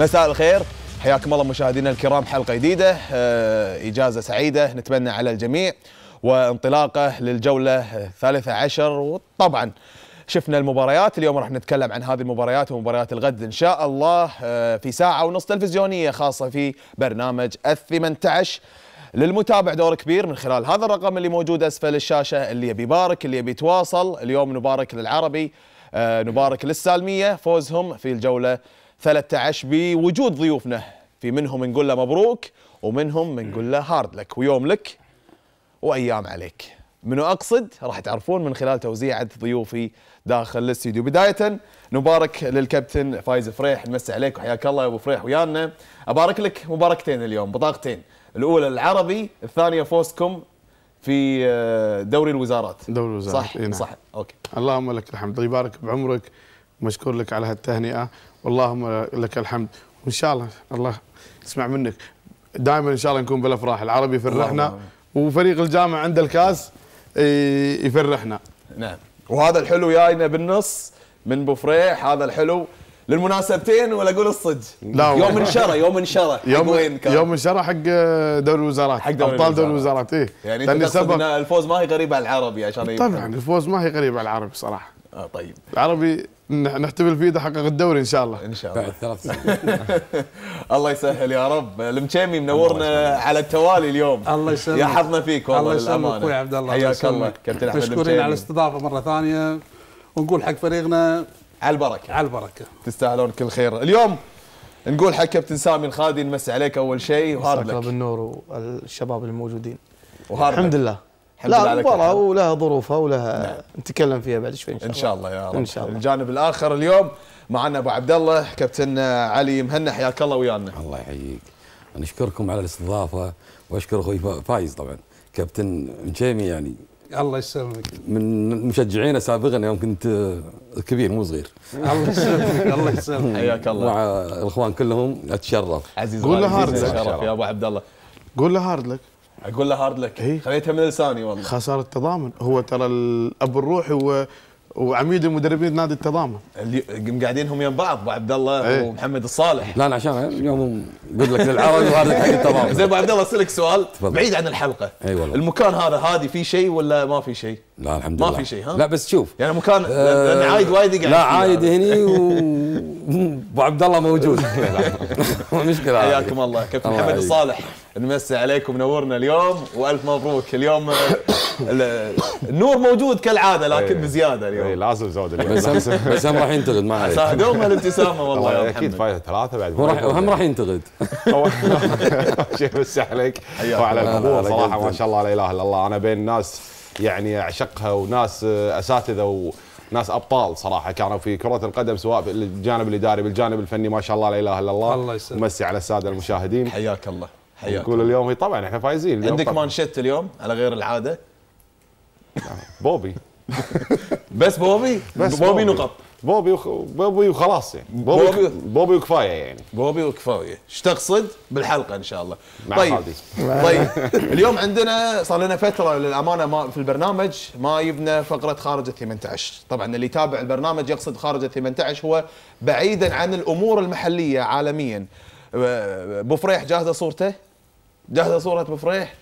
مساء الخير حياكم الله مشاهدينا الكرام حلقه جديده آه، اجازه سعيده نتمنى على الجميع وانطلاقه للجوله الثالثه عشر وطبعا شفنا المباريات اليوم راح نتكلم عن هذه المباريات ومباريات الغد ان شاء الله آه، في ساعه ونص تلفزيونيه خاصه في برنامج ال 18 للمتابع دور كبير من خلال هذا الرقم اللي موجود اسفل الشاشه اللي يبي يبارك اللي يبي يتواصل اليوم نبارك للعربي آه، نبارك للسالميه فوزهم في الجوله 13 بوجود ضيوفنا في منهم نقول له مبروك ومنهم نقول له هارد لك ويوم لك وايام عليك منو اقصد راح تعرفون من خلال توزيعه ضيوفي داخل الاستديو بدايه نبارك للكابتن فايز فريح نمسي عليك وحياك الله يا ابو فريح ويانا ابارك لك مباركتين اليوم بطاقتين الاولى العربي الثانيه فوزكم في آه، دوري الوزارات دوري الوزارات صح إيه نعم. صح اوكي اللهم لك الحمد يبارك بعمرك مشكور لك على هالتهنئه اللهم لك الحمد وان شاء الله الله يسمع منك دائما ان شاء الله نكون بالافراح العربي يفرحنا وفريق الجامع عند الكاس يفرحنا نعم وهذا الحلو جاينا بالنص من بفريح هذا الحلو للمناسبتين ولا اقول الصدق؟ لا يوم انشرى يوم انشرى يوم وين كان؟ يوم انشرى حق دوري الوزارات حق دوري ابطال دوري الوزارات اي يعني انت ان الفوز ما هي غريبه على العربي عشان طبعا الفوز ما هي غريبه على العربي صراحه اه طيب عربي نحتفل فيه ده حقق الدوري ان شاء الله ان شاء الله بعد ثلاث سنين الله يسهل يا رب المشيمي منورنا على التوالي اليوم الله يسلمك يا حظنا فيك والله الله يسلمك اخوي عبد الله حياك الله كابتن احمد مشكورين على الاستضافه مره ثانيه ونقول حق فريقنا على البركه على البركه تستاهلون كل خير اليوم نقول حق كابتن سامي الخادي نمسي عليك اول شيء وهارد لك بالنور والشباب الموجودين وهارد الحمد لله لا مباراة ولها ظروفها ولها نعم. نتكلم فيها بعد شوي ان شاء الله ان شاء الله يا رب إن شاء الله. الجانب الاخر اليوم معنا ابو عبد الله كابتن علي مهنا حياك الله ويانا الله يحييك نشكركم على الاستضافه واشكر اخوي فايز طبعا كابتن جيمي يعني الله يسلمك من مشجعينا سابقا يوم كنت كبير مو صغير الله يسلمك الله يسلمك حياك الله مع الاخوان كلهم اتشرف عزيز قول له هارد لك يا ابو عبد الله قول له هارد لك اقول له هارد لك خليتها من لساني والله خساره التضامن هو ترى الاب الروحي هو وعميد المدربين نادي التضامن اللي قاعدين هم يم بعض ابو عبد الله ايه؟ ومحمد الصالح لا انا عشان اليوم اقول لك للعرب وهذا حق التضامن زين ابو عبد الله اسالك سؤال تفضل. بعيد عن الحلقه اي والله المكان هذا هادي في شيء ولا ما في شيء؟ لا الحمد لله ما في شيء ها؟ لا بس شوف يعني مكان أه لان عايد وايد قاعد لا عايد هني و ابو عبد الله موجود مشكله حياكم الله كابتن محمد الصالح نمسي عليكم نورنا اليوم والف مبروك اليوم آه، النور موجود كالعاده لكن إيه. بزياده اليوم اي لازم زود اليوم بس هم راح ينتقد ما عليك دوم الابتسامه والله يا اكيد فايز ثلاثه بعد وهم راح ينتقد شيء بس عليك وعلى الموضوع صراحه ما شاء الله لا اله الا الله انا بين ناس يعني اعشقها وناس آه، اساتذه و ناس ابطال صراحه كانوا في كره القدم سواء بالجانب الاداري بالجانب الفني ما شاء الله لا اله الا الله الله يسلمك على الساده المشاهدين حياك الله حياك نقول اليوم هي طبعا احنا فايزين عندك مانشيت اليوم على غير العاده بوبي بس بوبي بس بوبي نقط بوبي بوبي وخلاص يعني بوبي بوبي, بوبي وكفايه يعني بوبي وكفايه ايش تقصد بالحلقه ان شاء الله مع طيب طيب اليوم عندنا صار لنا فتره للامانه ما في البرنامج ما جبنا فقره خارج ال 18 طبعا اللي يتابع البرنامج يقصد خارج ال 18 هو بعيدا عن الامور المحليه عالميا أه، أه، بو فريح جاهزه صورته جاهزه صوره مفرح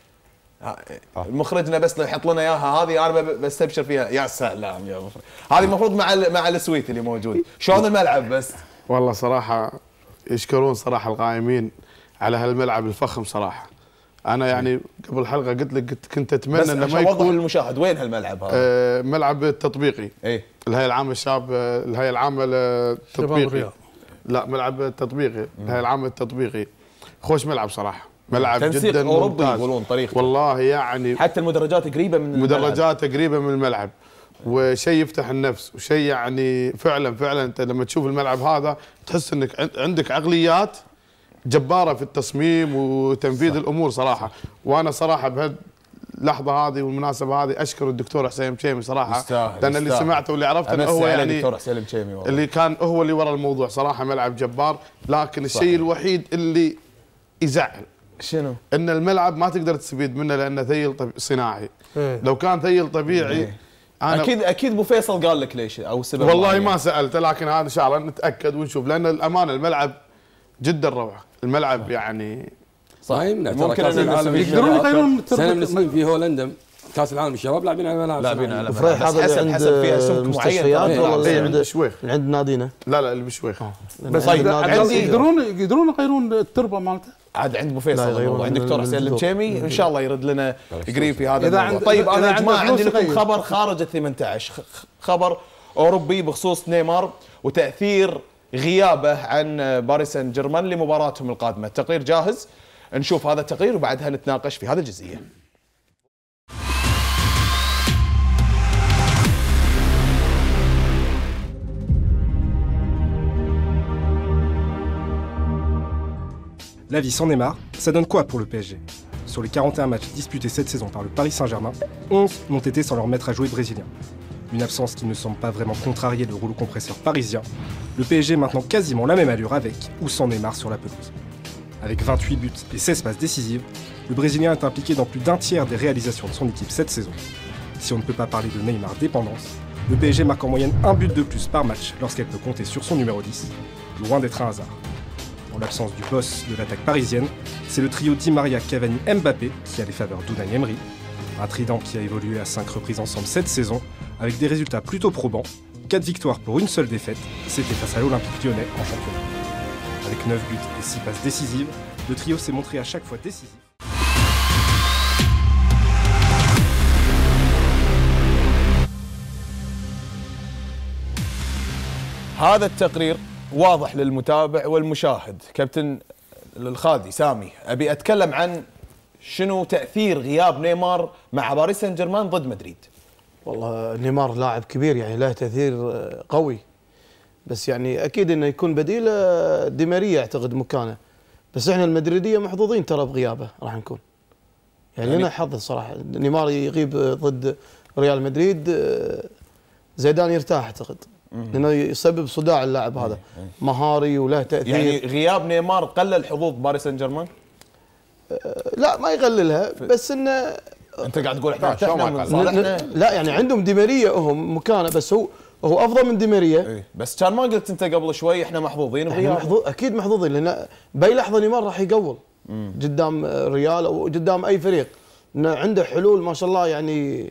آه. مخرجنا بس لو يحط لنا اياها هذه انا بستبشر فيها يا سلام يا مفرح هذه المفروض مع مع السويت اللي موجود شلون الملعب بس والله صراحه يشكرون صراحه القائمين على هالملعب الفخم صراحه انا يعني قبل الحلقه قلت لك كنت اتمنى انه ما يكون المشاهد وين هالملعب هذا؟ آه ملعب التطبيقي اي الهيئه العامه الشاب آه، الهيئه العامه التطبيقي لا ملعب التطبيقي الهيئه العامه التطبيقي خوش ملعب صراحه ملعب تنسيق جدا اوروبي يقولون طريقته والله يعني حتى المدرجات قريبه من المدرجات قريبه من الملعب وشيء يفتح النفس وشيء يعني فعلا فعلا انت لما تشوف الملعب هذا تحس انك عندك عقليات جباره في التصميم وتنفيذ صح. الامور صراحه وانا صراحه بهد هذه والمناسبه هذه اشكر الدكتور حسين مشيمي صراحه يستاهل لان اللي سمعته واللي عرفته انه هو يعني الدكتور حسين والله اللي كان هو اللي ورا الموضوع صراحه ملعب جبار لكن الشيء الوحيد اللي يزعل شنو؟ ان الملعب ما تقدر تستفيد منه لانه ثيل صناعي ايه؟ لو كان ثيل طبيعي ايه؟ أنا اكيد اكيد ابو فيصل قال لك ليش او سبب والله ما سالته لكن هذا ان شاء الله نتاكد ونشوف لان الامانه الملعب جدا روعه الملعب صح. يعني صح ما كاس العالم يقدرون يغيرون سنه من السنين في هولندا كاس العالم الشباب لاعبين على ملاعب لاعبين على ملاعب حسب حسب, فيها سمك معين ولا إيه، عند الشويخ عند نادينا لا لا اللي بالشويخ آه. بس يقدرون يقدرون يغيرون التربه مالته عاد عند ابو فيصل وعند دكتور حسين الجميمي ان شاء الله يرد لنا قريب في هذا الموضوع طيب انا يا جماعه عندي لكم خبر خارج ال 18 خبر اوروبي بخصوص نيمار وتاثير غيابه عن باريس سان جيرمان لمباراتهم القادمه، التقرير جاهز نشوف هذا التقرير وبعدها نتناقش في هذه الجزئيه. La vie sans Neymar, ça donne quoi pour le PSG Sur les 41 matchs disputés cette saison par le Paris Saint-Germain, 11 n'ont été sans leur maître à jouer brésilien. Une absence qui ne semble pas vraiment contrarier le rouleau compresseur parisien, le PSG maintenant quasiment la même allure avec ou sans Neymar sur la pelouse. Avec 28 buts et 16 passes décisives, le Brésilien est impliqué dans plus d'un tiers des réalisations de son équipe cette saison. Si on ne peut pas parler de Neymar dépendance, le PSG marque en moyenne un but de plus par match lorsqu'elle peut compter sur son numéro 10, loin d'être un hasard en l'absence du boss de l'attaque parisienne, c'est le trio Di Maria Cavani Mbappé qui a les faveurs d'Unai Emery, un trident qui a évolué à 5 reprises ensemble cette saison avec des résultats plutôt probants, 4 victoires pour une seule défaite, c'était face à l'Olympique lyonnais en championnat. Avec 9 buts et 6 passes décisives, le trio s'est montré à chaque fois décisif. واضح للمتابع والمشاهد كابتن الخاذي سامي ابي اتكلم عن شنو تاثير غياب نيمار مع باريس سان جيرمان ضد مدريد والله نيمار لاعب كبير يعني له تاثير قوي بس يعني اكيد انه يكون بديل آه، ديماريا اعتقد مكانه بس احنا المدريديه محظوظين ترى بغيابه راح نكون يعني, يعني لنا حظ الصراحه نيمار يغيب ضد ريال مدريد آه، زيدان يرتاح اعتقد لانه يسبب صداع اللاعب إيه، هذا إيه. مهاري وله تاثير يعني غياب نيمار قلل حظوظ باريس سان جيرمان؟ أه، لا ما يقللها بس انه انت قاعد تقول احنا احنا لا يعني عندهم ديماريا هم مكانه بس هو هو افضل من ديماريا إيه؟ بس كان ما قلت انت قبل شوي احنا محظوظين احنا محظوظ اكيد محظوظين لان باي لحظه نيمار راح يقول قدام ريال او قدام اي فريق انه عنده حلول ما شاء الله يعني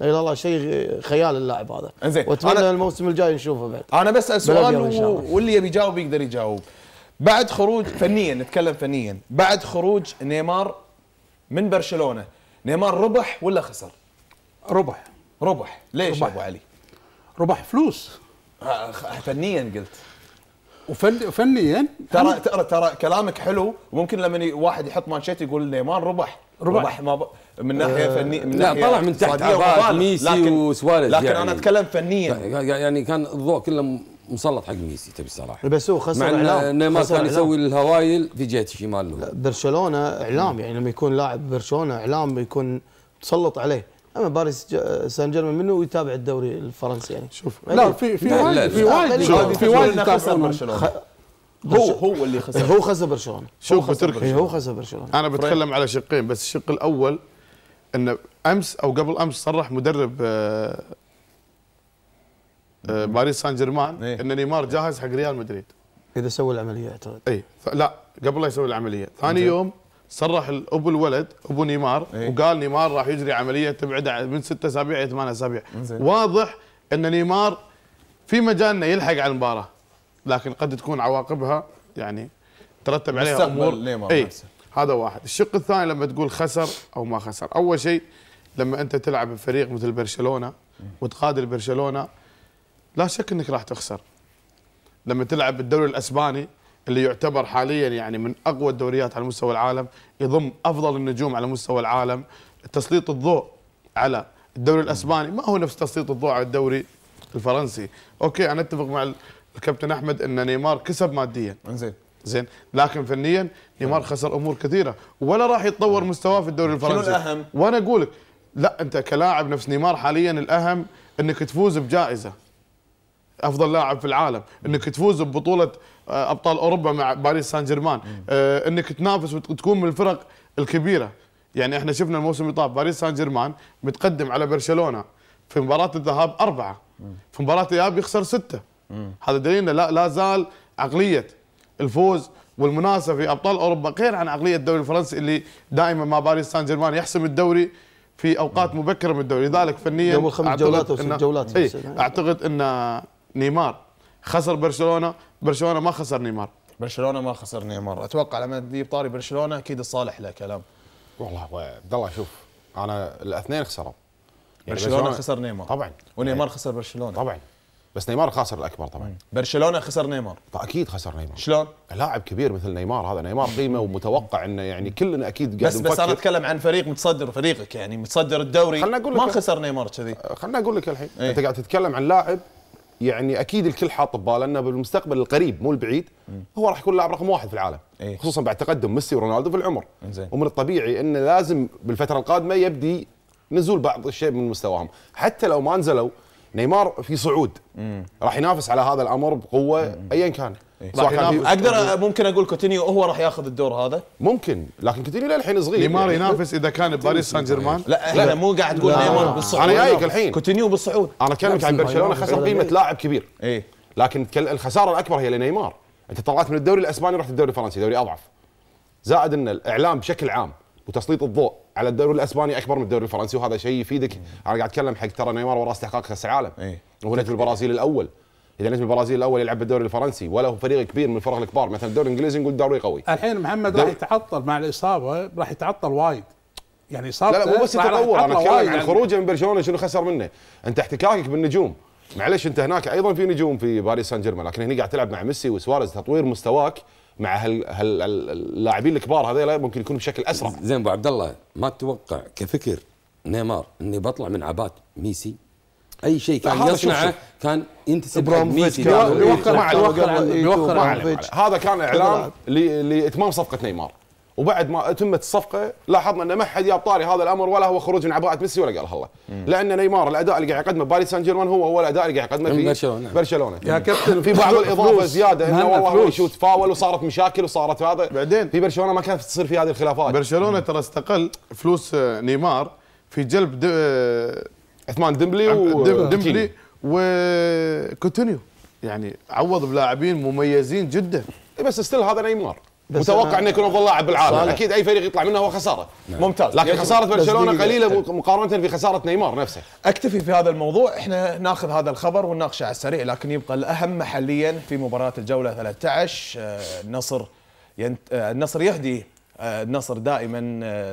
لا يعني اله الا الله شيء خيال اللاعب هذا انزين واتمنى أنا الموسم الجاي نشوفه بعد انا بسال سؤال و... واللي يبي يجاوب يقدر يجاوب بعد خروج فنيا نتكلم فنيا بعد خروج نيمار من برشلونه نيمار ربح ولا خسر؟ ربح ربح ليش ربح. ابو علي؟ ربح فلوس آه، فنيا قلت وفنيا فنيا ترى ترى ترى كلامك حلو وممكن لما واحد يحط مانشيت يقول نيمار ربح ربح, ربح ما ب... من ناحيه آه، فنيه من لا ناحيه طلع من تحت عباد ميسي لكن وسواريز لكن يعني انا اتكلم فنيا يعني كان الضوء كله مسلط حق ميسي تبي الصراحه بس هو خسر مع نيمار كان يسوي الهوايل في جهه الشمال له برشلونه اعلام يعني لما يكون لاعب برشلونه اعلام يكون تسلط عليه اما باريس سان جيرمان منه ويتابع الدوري الفرنسي يعني شوف لا في في وايد في وايد في وايد برشلونه هو هو اللي خسر هو خسر برشلونه شوف هو خسر برشلونه انا بتكلم على شقين بس الشق الاول ان امس او قبل امس صرح مدرب آه، آه، باريس سان جيرمان إيه؟ ان نيمار جاهز حق ريال مدريد اذا سوى العمليه اعتقد اي لا قبل لا يسوي العمليه ثاني يوم صرح ابو الولد ابو نيمار إيه؟ وقال نيمار راح يجري عمليه تبعده من ستة اسابيع الى ثمان اسابيع واضح ان نيمار في مجالنا يلحق على المباراه لكن قد تكون عواقبها يعني ترتب عليها امور نيمار إيه؟ نفسه. هذا واحد الشق الثاني لما تقول خسر او ما خسر اول شيء لما انت تلعب بفريق مثل برشلونه وتقاتل برشلونه لا شك انك راح تخسر لما تلعب بالدوري الاسباني اللي يعتبر حاليا يعني من اقوى الدوريات على مستوى العالم يضم افضل النجوم على مستوى العالم تسليط الضوء على الدوري الاسباني ما هو نفس تسليط الضوء على الدوري الفرنسي اوكي انا اتفق مع الكابتن احمد ان نيمار كسب ماديا زين زين لكن فنيا نيمار نعم. خسر امور كثيره ولا راح يتطور نعم. مستواه في الدوري الفرنسي شنو الاهم؟ وانا اقول لك لا انت كلاعب نفس نيمار حاليا الاهم انك تفوز بجائزه افضل لاعب في العالم انك تفوز ببطوله آه، ابطال اوروبا مع باريس سان جيرمان آه، انك تنافس وتكون من الفرق الكبيره يعني احنا شفنا الموسم اللي طاف باريس سان جيرمان متقدم على برشلونه في مباراه الذهاب اربعه في مباراه الاياب يخسر سته هذا دليل لا لا زال عقليه الفوز والمنافسه في ابطال اوروبا غير عن عقليه الدوري الفرنسي اللي دائما مع باريس سان جيرمان يحسم الدوري في اوقات مبكره من الدوري لذلك فنيا قبل خمس جولات او ست جولات إيه اعتقد ان نيمار خسر برشلونه برشلونه ما خسر نيمار برشلونه ما خسر نيمار اتوقع لما تجيب طاري برشلونه اكيد الصالح له كلام والله عبد الله شوف انا الاثنين خسروا يعني برشلونه خسر نيمار طبعا ونيمار يعني خسر برشلونه طبعا بس نيمار الخاسر الاكبر طبعا برشلونه خسر نيمار اكيد خسر نيمار شلون لاعب كبير مثل نيمار هذا نيمار قيمه ومتوقع انه يعني كلنا اكيد قاعد بس بس انا اتكلم عن فريق متصدر فريقك يعني متصدر الدوري خلنا أقول لك ما خسر نيمار كذي آه، خلنا اقول لك الحين ايه؟ انت قاعد تتكلم عن لاعب يعني اكيد الكل حاط بباله انه بالمستقبل القريب مو البعيد هو راح يكون لاعب رقم واحد في العالم ايه؟ خصوصا بعد تقدم ميسي ورونالدو في العمر انزين. ومن الطبيعي انه لازم بالفتره القادمه يبدي نزول بعض الشيء من مستواهم حتى لو ما نزلوا نيمار في صعود راح ينافس على هذا الامر بقوه ايا كان إيه؟ كان اقدر ممكن اقول كوتينيو هو راح ياخذ الدور هذا ممكن لكن كوتينيو للحين صغير نيمار ينافس اذا كان بباريس سان جيرمان لا لا, مو قاعد تقول نيمار بالصعود انا جايك الحين كوتينيو بالصعود انا اتكلم عن برشلونه خسر قيمه إيه. لاعب كبير اي لكن الخساره الاكبر هي لنيمار انت طلعت من الدوري الاسباني رحت الدوري الفرنسي دوري اضعف زائد ان الاعلام بشكل عام وتسليط الضوء على الدوري الاسباني اكبر من الدوري الفرنسي وهذا شيء يفيدك انا قاعد اتكلم حق ترى نيمار وراه استحقاق كاس العالم ايه. وهو نجم البرازيل الاول اذا نجم البرازيل الاول يلعب بالدوري الفرنسي ولا هو فريق كبير من الفرق الكبار مثلا الدوري الانجليزي نقول دوري قوي الحين محمد راح يتعطل مع الاصابه راح يتعطل وايد يعني صار لا لا مو بس يتطور انا اتكلم عن يعني. خروجه من برشلونه شنو خسر منه انت احتكاكك بالنجوم معلش انت هناك ايضا في نجوم في باريس سان جيرمان لكن هنا قاعد تلعب مع ميسي وسواريز تطوير مستواك مع هاللاعبين الكبار هذول ممكن يكون بشكل اسرع زين ابو عبد الله ما تتوقع كفكر نيمار اني بطلع من عبات ميسي اي شيء كان يصنعه كان ينتسب ميسي بيوخر بيوخر هذا كان اعلان لاتمام صفقه نيمار وبعد ما تمت الصفقه لاحظنا ان ما حد جاب طاري هذا الامر ولا هو خروج من عباءه ميسي ولا قالها الله لان نيمار الاداء اللي قاعد يقدمه باريس سان جيرمان هو هو الاداء اللي قاعد يقدمه في برشلونه برشلونه يا كابتن في بعض الاضافه زياده انه والله هو يشوت فاول وصارت مشاكل وصارت هذا بعدين في برشلونه ما كانت تصير في هذه الخلافات برشلونه ترى استقل فلوس آه، نيمار في جلب آه، عثمان ديمبلي وديمبلي آه، وكوتينيو يعني عوض بلاعبين مميزين جدا إيه، بس ستيل هذا نيمار متوقع انه يكون افضل لاعب بالعالم صالح. اكيد اي فريق يطلع منه هو خساره نعم. ممتاز لكن خساره برشلونه قليله مقارنه في خساره نيمار نفسه اكتفي في هذا الموضوع احنا ناخذ هذا الخبر ونناقشه على السريع لكن يبقى الاهم محليا في مباراه الجوله 13 آه، النصر ينت... آه، النصر يهدي آه، النصر دائما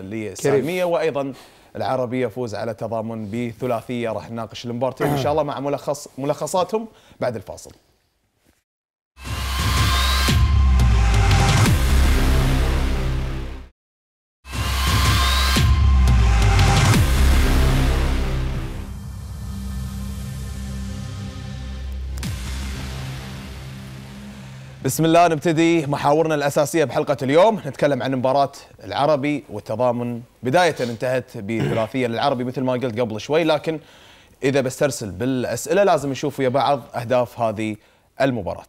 لساميه وايضا العربي يفوز على تضامن بثلاثيه راح نناقش المبارتين ان شاء الله مع ملخص ملخصاتهم بعد الفاصل بسم الله نبتدي محاورنا الأساسية بحلقة اليوم نتكلم عن مباراة العربي والتضامن بداية انتهت بثلاثية للعربي مثل ما قلت قبل شوي لكن إذا بسترسل بالأسئلة لازم نشوف ويا بعض أهداف هذه المباراة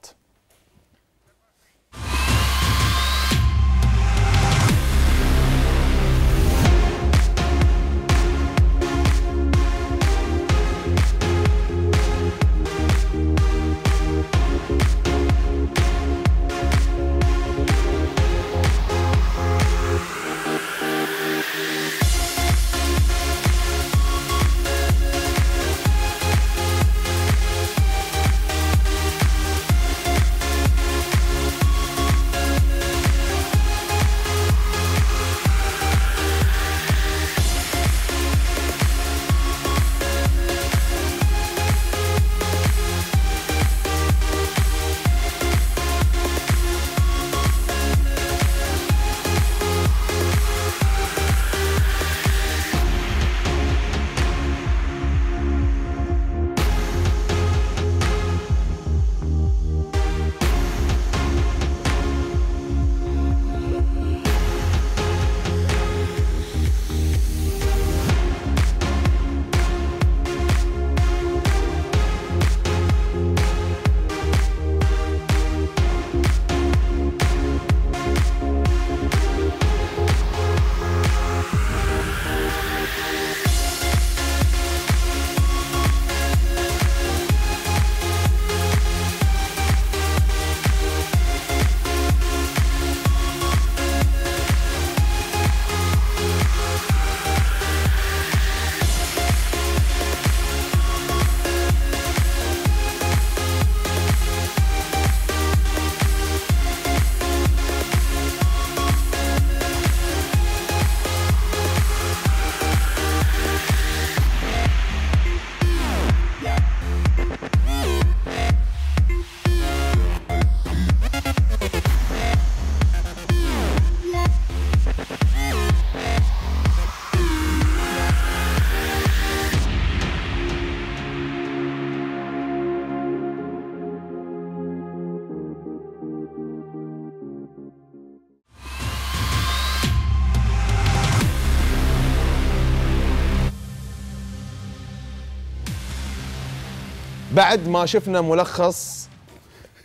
بعد ما شفنا ملخص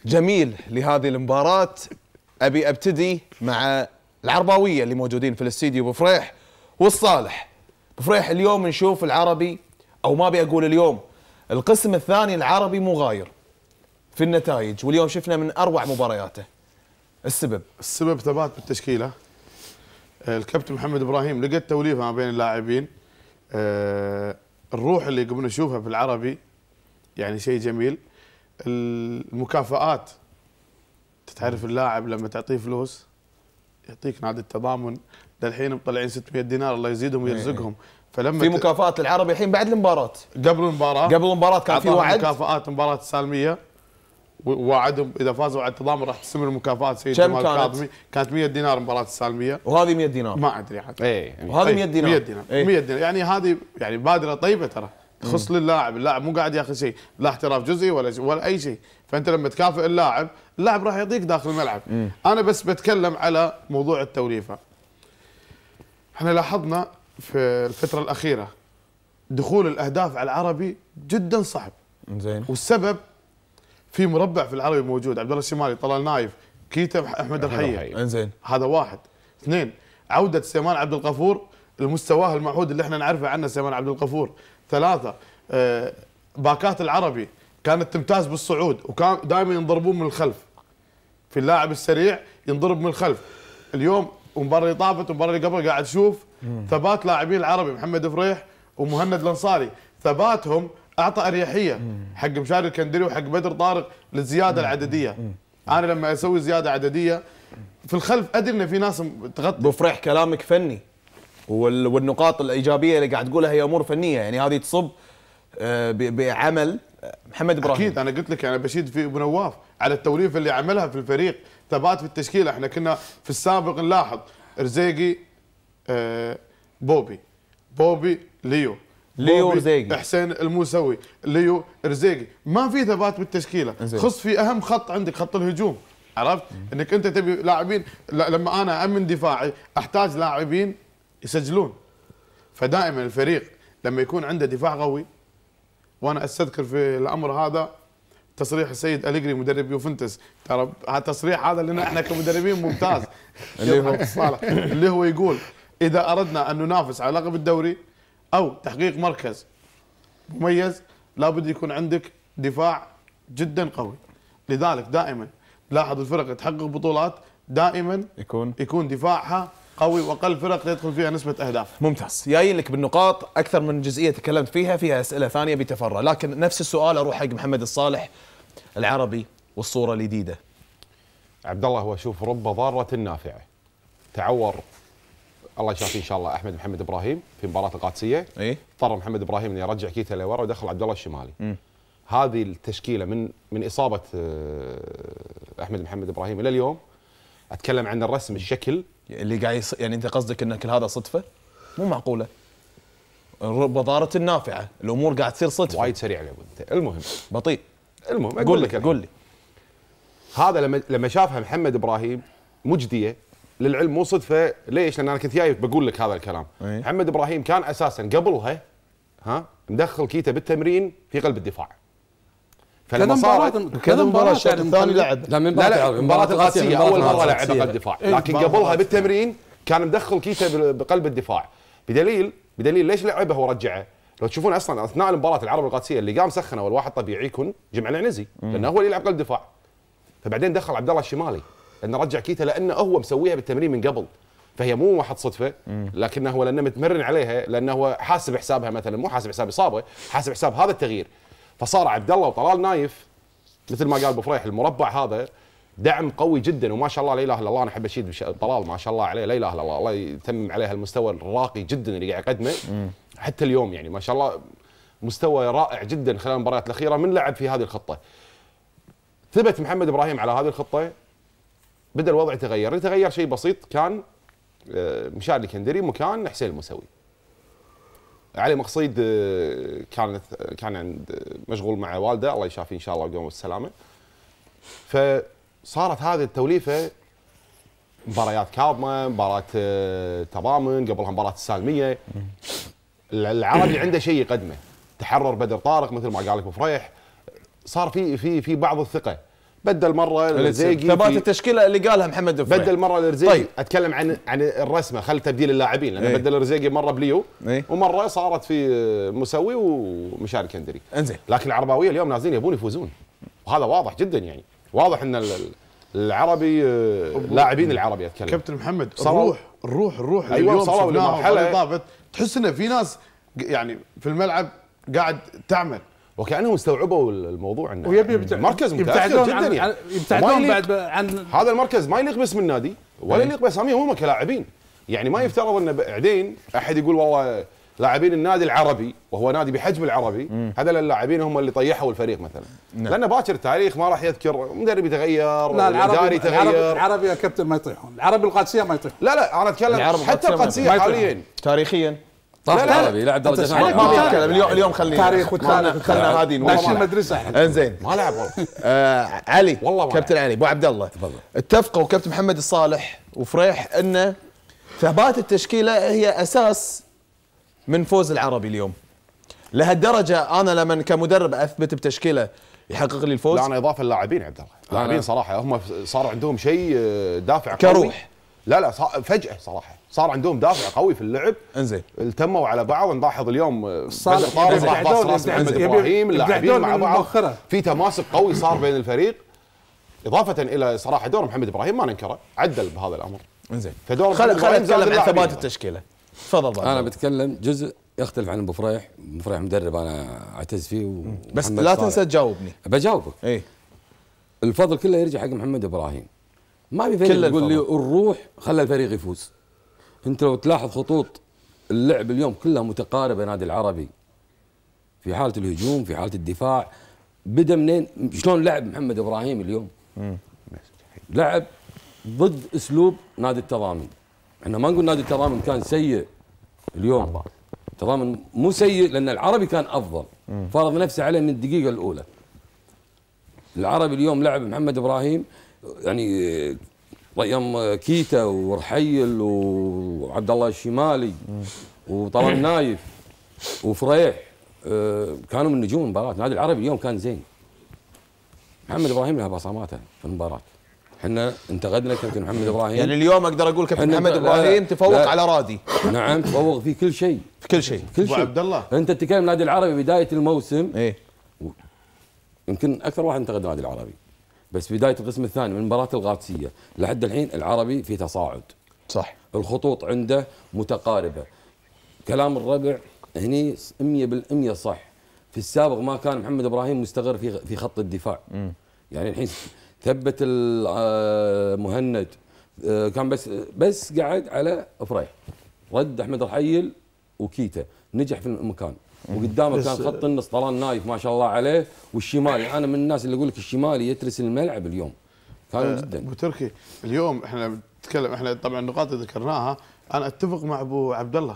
جميل لهذه المباراة أبي أبتدي مع العرباوية اللي موجودين في الاستديو بفريح والصالح بفريح اليوم نشوف العربي أو ما أبي أقول اليوم القسم الثاني العربي مغاير في النتائج واليوم شفنا من أروع مبارياته السبب السبب ثبات بالتشكيلة آه، الكابتن محمد إبراهيم لقى التوليفة ما بين اللاعبين آه، الروح اللي قمنا نشوفها في العربي يعني شيء جميل المكافآت تعرف اللاعب لما تعطيه فلوس يعطيك نادي التضامن للحين مطلعين 600 دينار الله يزيدهم ويرزقهم إيه. فلما في مكافآت العربي الحين بعد المباراة قبل المباراة قبل المباراة كان في وعد مكافآت مباراة السالمية ووعدهم اذا فازوا على التضامن راح تستمر المكافآت سيد جمال الكاظمي كانت 100 دينار مباراة السالمية وهذه 100 دينار ما ادري حتى اي وهذه 100 إيه. دينار 100 دينار 100 إيه. دينار يعني هذه يعني بادرة طيبة ترى تخص للاعب اللاعب مو قاعد ياخذ شيء لا احتراف جزئي ولا شيء ولا اي شيء فانت لما تكافئ اللاعب اللاعب راح يعطيك داخل الملعب مم. انا بس بتكلم على موضوع التوليفه احنا لاحظنا في الفتره الاخيره دخول الاهداف على العربي جدا صعب زين والسبب في مربع في العربي موجود عبد الله الشمالي طلال نايف كيتا احمد الحيه انزين هذا واحد اثنين عوده سليمان عبد الغفور المستواه المعهود اللي احنا نعرفه عنه سليمان عبد الغفور ثلاثه آه، باكات العربي كانت تمتاز بالصعود وكان دائما ينضربون من الخلف في اللاعب السريع ينضرب من الخلف اليوم ومباراة اللي طافت والمباراه اللي قبل قاعد تشوف ثبات لاعبين العربي محمد فريح ومهند الانصاري ثباتهم اعطى اريحيه حق مشاري الكندري وحق بدر طارق للزياده العدديه انا لما اسوي زياده عدديه في الخلف ادري ان في ناس تغطي بفرح كلامك فني والنقاط الايجابيه اللي قاعد تقولها هي امور فنيه يعني هذه تصب آه، بعمل آه، محمد ابراهيم اكيد انا قلت لك انا بشيد في ابو نواف على التوليفه اللي عملها في الفريق ثبات في التشكيله احنا كنا في السابق نلاحظ رزيقي آه، بوبي بوبي ليو ليو رزيقي حسين الموسوي ليو رزيقي ما في ثبات بالتشكيله خص في اهم خط عندك خط الهجوم عرفت انك انت تبي لاعبين لما انا امن دفاعي احتاج لاعبين يسجلون فدائما الفريق لما يكون عنده دفاع قوي وانا استذكر في الامر هذا تصريح السيد اليجري مدرب يوفنتوس ترى التصريح هذا لنا احنا كمدربين ممتاز اللي هو اللي هو يقول اذا اردنا ان ننافس على لقب الدوري او تحقيق مركز مميز لابد يكون عندك دفاع جدا قوي لذلك دائما لاحظ الفرق تحقق بطولات دائما يكون يكون دفاعها قوي واقل فرق يدخل فيها نسبه اهداف ممتاز جاي لك بالنقاط اكثر من جزئيه تكلمت فيها فيها اسئله ثانيه بتفرع لكن نفس السؤال اروح حق محمد الصالح العربي والصوره الجديده عبد الله هو شوف رب ضاره نافعه تعور الله يشافيه ان شاء الله احمد محمد ابراهيم في مباراه القادسيه اي اضطر محمد ابراهيم انه يرجع كيتا لورا ودخل عبد الله الشمالي م. هذه التشكيله من من اصابه آه، احمد محمد ابراهيم الى اليوم اتكلم عن الرسم الشكل اللي قاعد يص... يعني انت قصدك ان كل هذا صدفه؟ مو معقوله. بضاره النافعه، الامور قاعد تصير صدفه. وايد سريع يا انت، المهم بطيء. المهم اقول لك قول لي هذا لما لما شافها محمد ابراهيم مجديه للعلم مو صدفه ليش؟ لان انا كنت جاي بقول لك هذا الكلام. محمد ابراهيم كان اساسا قبلها ها مدخل كيتا بالتمرين في قلب الدفاع. فلما صارت كذا مباراه الشوط الثاني لعب لا من لا مباراة المباراه القاسيه اول مره لعب قلب دفاع إيه، لكن قبلها بالتمرين كان مدخل كيتا بقلب الدفاع بدليل بدليل ليش لعبه ورجعه لو تشوفون اصلا اثناء المباراه العرب القادسيه اللي قام سخنه والواحد طبيعي يكون جمع العنزي لانه هو اللي يلعب قلب دفاع فبعدين دخل عبد الله الشمالي انه رجع كيتا لانه هو مسويها بالتمرين من قبل فهي مو واحد صدفه لكنه هو لانه متمرن عليها لانه هو حاسب حسابها مثلا مو حاسب حساب اصابه حاسب حساب هذا التغيير فصار عبد الله وطلال نايف مثل ما قال ابو فريح المربع هذا دعم قوي جدا وما شاء الله لا اله الا الله انا احب اشيد طلال ما شاء الله عليه لا اله الا الله الله يتمم عليه المستوى الراقي جدا اللي قاعد يقدمه حتى اليوم يعني ما شاء الله مستوى رائع جدا خلال المباريات الاخيره من لعب في هذه الخطه ثبت محمد ابراهيم على هذه الخطه بدا الوضع يتغير يتغير شيء بسيط كان آه، مشاري الكندري مكان حسين المسوي علي مقصيد آه، كانت كان عند آه، مشغول مع والده الله يشافيه ان شاء الله ويقوم بالسلامه فصارت هذه التوليفه مباريات كاظمه مباراه آه، تضامن قبلها مباراه السالميه العربي عنده شيء يقدمه تحرر بدر طارق مثل ما قال لك ابو فريح صار في في في بعض الثقه بدل مره الرزيقي ثبات التشكيله اللي قالها محمد الفريح بدل مره الرزيقي طيب. اتكلم عن عن الرسمه خل تبديل اللاعبين لانه ايه؟ بدل الرزيقي مره بليو ايه؟ ومره صارت في مسوي ومشاري كندري انزين لكن العرباويه اليوم نازلين يبون يفوزون وهذا واضح جدا يعني واضح ان العربي اللاعبين العربي اتكلم كابتن محمد الروح الروح الروح أيوة اليوم صاروا لمرحله تحس انه في ناس يعني في الملعب قاعد تعمل وكانهم استوعبوا الموضوع انه ويبي مركز متاخر جدا عن يعني يبتعدون بعد عن هذا المركز ما يليق باسم النادي ولا إيه. يليق باساميهم هم كلاعبين يعني ما يفترض انه بعدين احد يقول والله لاعبين النادي العربي وهو نادي بحجم العربي هذول اللاعبين هم اللي طيحوا الفريق مثلا نعم. لان باكر التاريخ ما راح يذكر مدرب يتغير لا تغير العربي, العربي يا كابتن ما يطيحون العربي القادسيه ما يطيحون لا لا انا اتكلم حتى القادسيه حاليا تاريخيا طاهر العربي لاعب درجه ثانيه ما في كلام اليوم اليوم خلينا تاريخ وتاريخ خلينا هذه ماشي المدرسه انزين ما لعب والله آه، علي والله كابتن علي ابو عبد الله تفضل اتفقوا كابتن محمد الصالح وفريح انه ثبات التشكيله هي اساس من فوز العربي اليوم لهالدرجه انا لما كمدرب اثبت بتشكيله يحقق لي الفوز لا انا اضافه للاعبين عبد الله اللاعبين صراحه هم صار عندهم شيء آه، دافع كروح لا لا فجاه صراحه صار عندهم دافع قوي في اللعب انزين التموا على بعض نلاحظ اليوم صار طارق محمد نعم، ابراهيم اللاعبين مع بعض في تماسك قوي صار بين الفريق اضافه الى صراحه دور محمد ابراهيم ما ننكره عدل بهذا الامر انزين فدور خلينا خل اتكلم عن ثبات التشكيله تفضل انا بتكلم جزء يختلف عن ابو فريح ابو فريح مدرب انا اعتز فيه بس لا تنسى تجاوبني بجاوبك اي الفضل كله يرجع حق محمد ابراهيم ما في فريق يقول لي الروح خلى الفريق يفوز انت لو تلاحظ خطوط اللعب اليوم كلها متقاربه نادي العربي في حاله الهجوم في حاله الدفاع بدا منين شلون لعب محمد ابراهيم اليوم لعب ضد اسلوب نادي التضامن احنا ما نقول نادي التضامن كان سيء اليوم التضامن مو سيء لان العربي كان افضل فرض نفسه عليه من الدقيقه الاولى العربي اليوم لعب محمد ابراهيم يعني وايام كيتا ورحيل وعبد الله الشمالي وطلال نايف وفريح آه، كانوا من نجوم المباراه النادي العربي اليوم كان زين محمد ابراهيم لها بصماته في المباراه احنا انتقدنا كابتن محمد ابراهيم يعني اليوم اقدر اقول كابتن محمد ابراهيم تفوق على رادي نعم تفوق في كل شيء في كل شيء كل شيء عبد الله انت تتكلم النادي العربي بدايه الموسم ايه يمكن اكثر واحد انتقد النادي العربي بس بدايه القسم الثاني من مباراه القادسيه لحد الحين العربي في تصاعد صح الخطوط عنده متقاربه كلام الربع هني 100% صح في السابق ما كان محمد ابراهيم مستقر في في خط الدفاع م. يعني الحين ثبت آه، مهند آه، كان بس بس قعد على فريح رد احمد رحيل وكيتا نجح في المكان وقدامه كان خط النص طلال نايف ما شاء الله عليه والشمالي انا من الناس اللي اقول لك الشمالي يترس الملعب اليوم أه جدا ابو تركي اليوم احنا نتكلم احنا طبعا النقاط اللي ذكرناها انا اتفق مع ابو عبد الله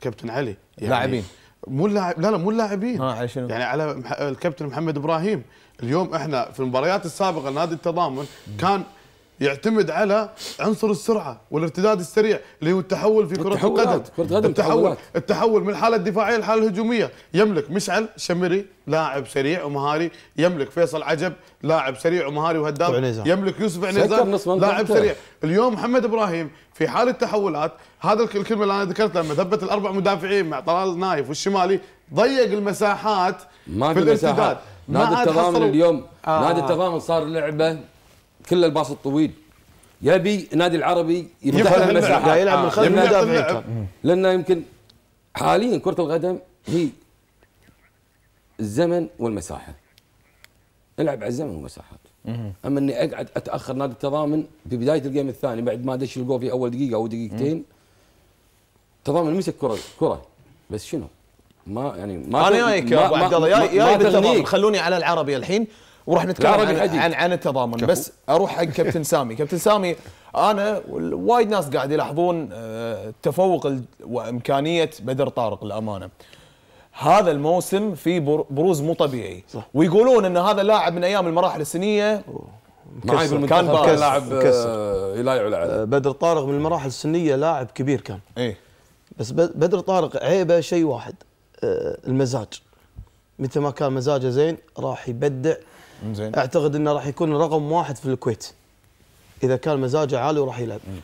كابتن علي يعني لاعبين مو اللاعب لا لا مو اللاعبين آه على شنو؟ يعني على الكابتن محمد ابراهيم اليوم احنا في المباريات السابقه نادي التضامن كان يعتمد على عنصر السرعه والارتداد السريع اللي هو التحول في كره القدم كرة القدم التحول التحول من الحاله الدفاعيه للحاله الهجوميه يملك مشعل شمري لاعب سريع ومهاري يملك فيصل عجب لاعب سريع ومهاري وهداف يملك يوسف عنيزان لاعب سريع اليوم محمد ابراهيم في حال التحولات هذا الكلمه اللي انا ذكرتها لما ثبت الاربع مدافعين مع طلال نايف والشمالي ضيق المساحات ما في, في الارتداد نادي التضامن اليوم آه. نادي التضامن صار لعبه كل الباص الطويل يبي النادي العربي يفتح المساحه يلعب من خلف المدافع لان يمكن حاليا كره القدم هي الزمن والمساحه العب على الزمن والمساحات اما اني اقعد اتاخر نادي التضامن في بدايه الجيم الثاني بعد ما دش الجول في اول دقيقه او دقيقتين تضامن مسك كره كره بس شنو؟ ما يعني ما انا جايك يا ابو عبد الله جاي خلوني على العربي الحين وراح نتكلم عن, عن, عن التضامن كفو. بس اروح حق كابتن سامي كابتن سامي انا وايد ناس قاعد يلاحظون آه، تفوق وامكانيه بدر طارق للامانه هذا الموسم في بروز مو طبيعي صح. ويقولون ان هذا لاعب من ايام المراحل السنيه كان لاعب آه، لا يعلى عليه آه، بدر طارق من المراحل السنيه لاعب كبير كان ايه بس بدر طارق عيبه شيء واحد المزاج متى ما كان مزاجه زين راح يبدع زين. اعتقد انه راح يكون رقم واحد في الكويت اذا كان مزاجه عالي وراح يلعب مم.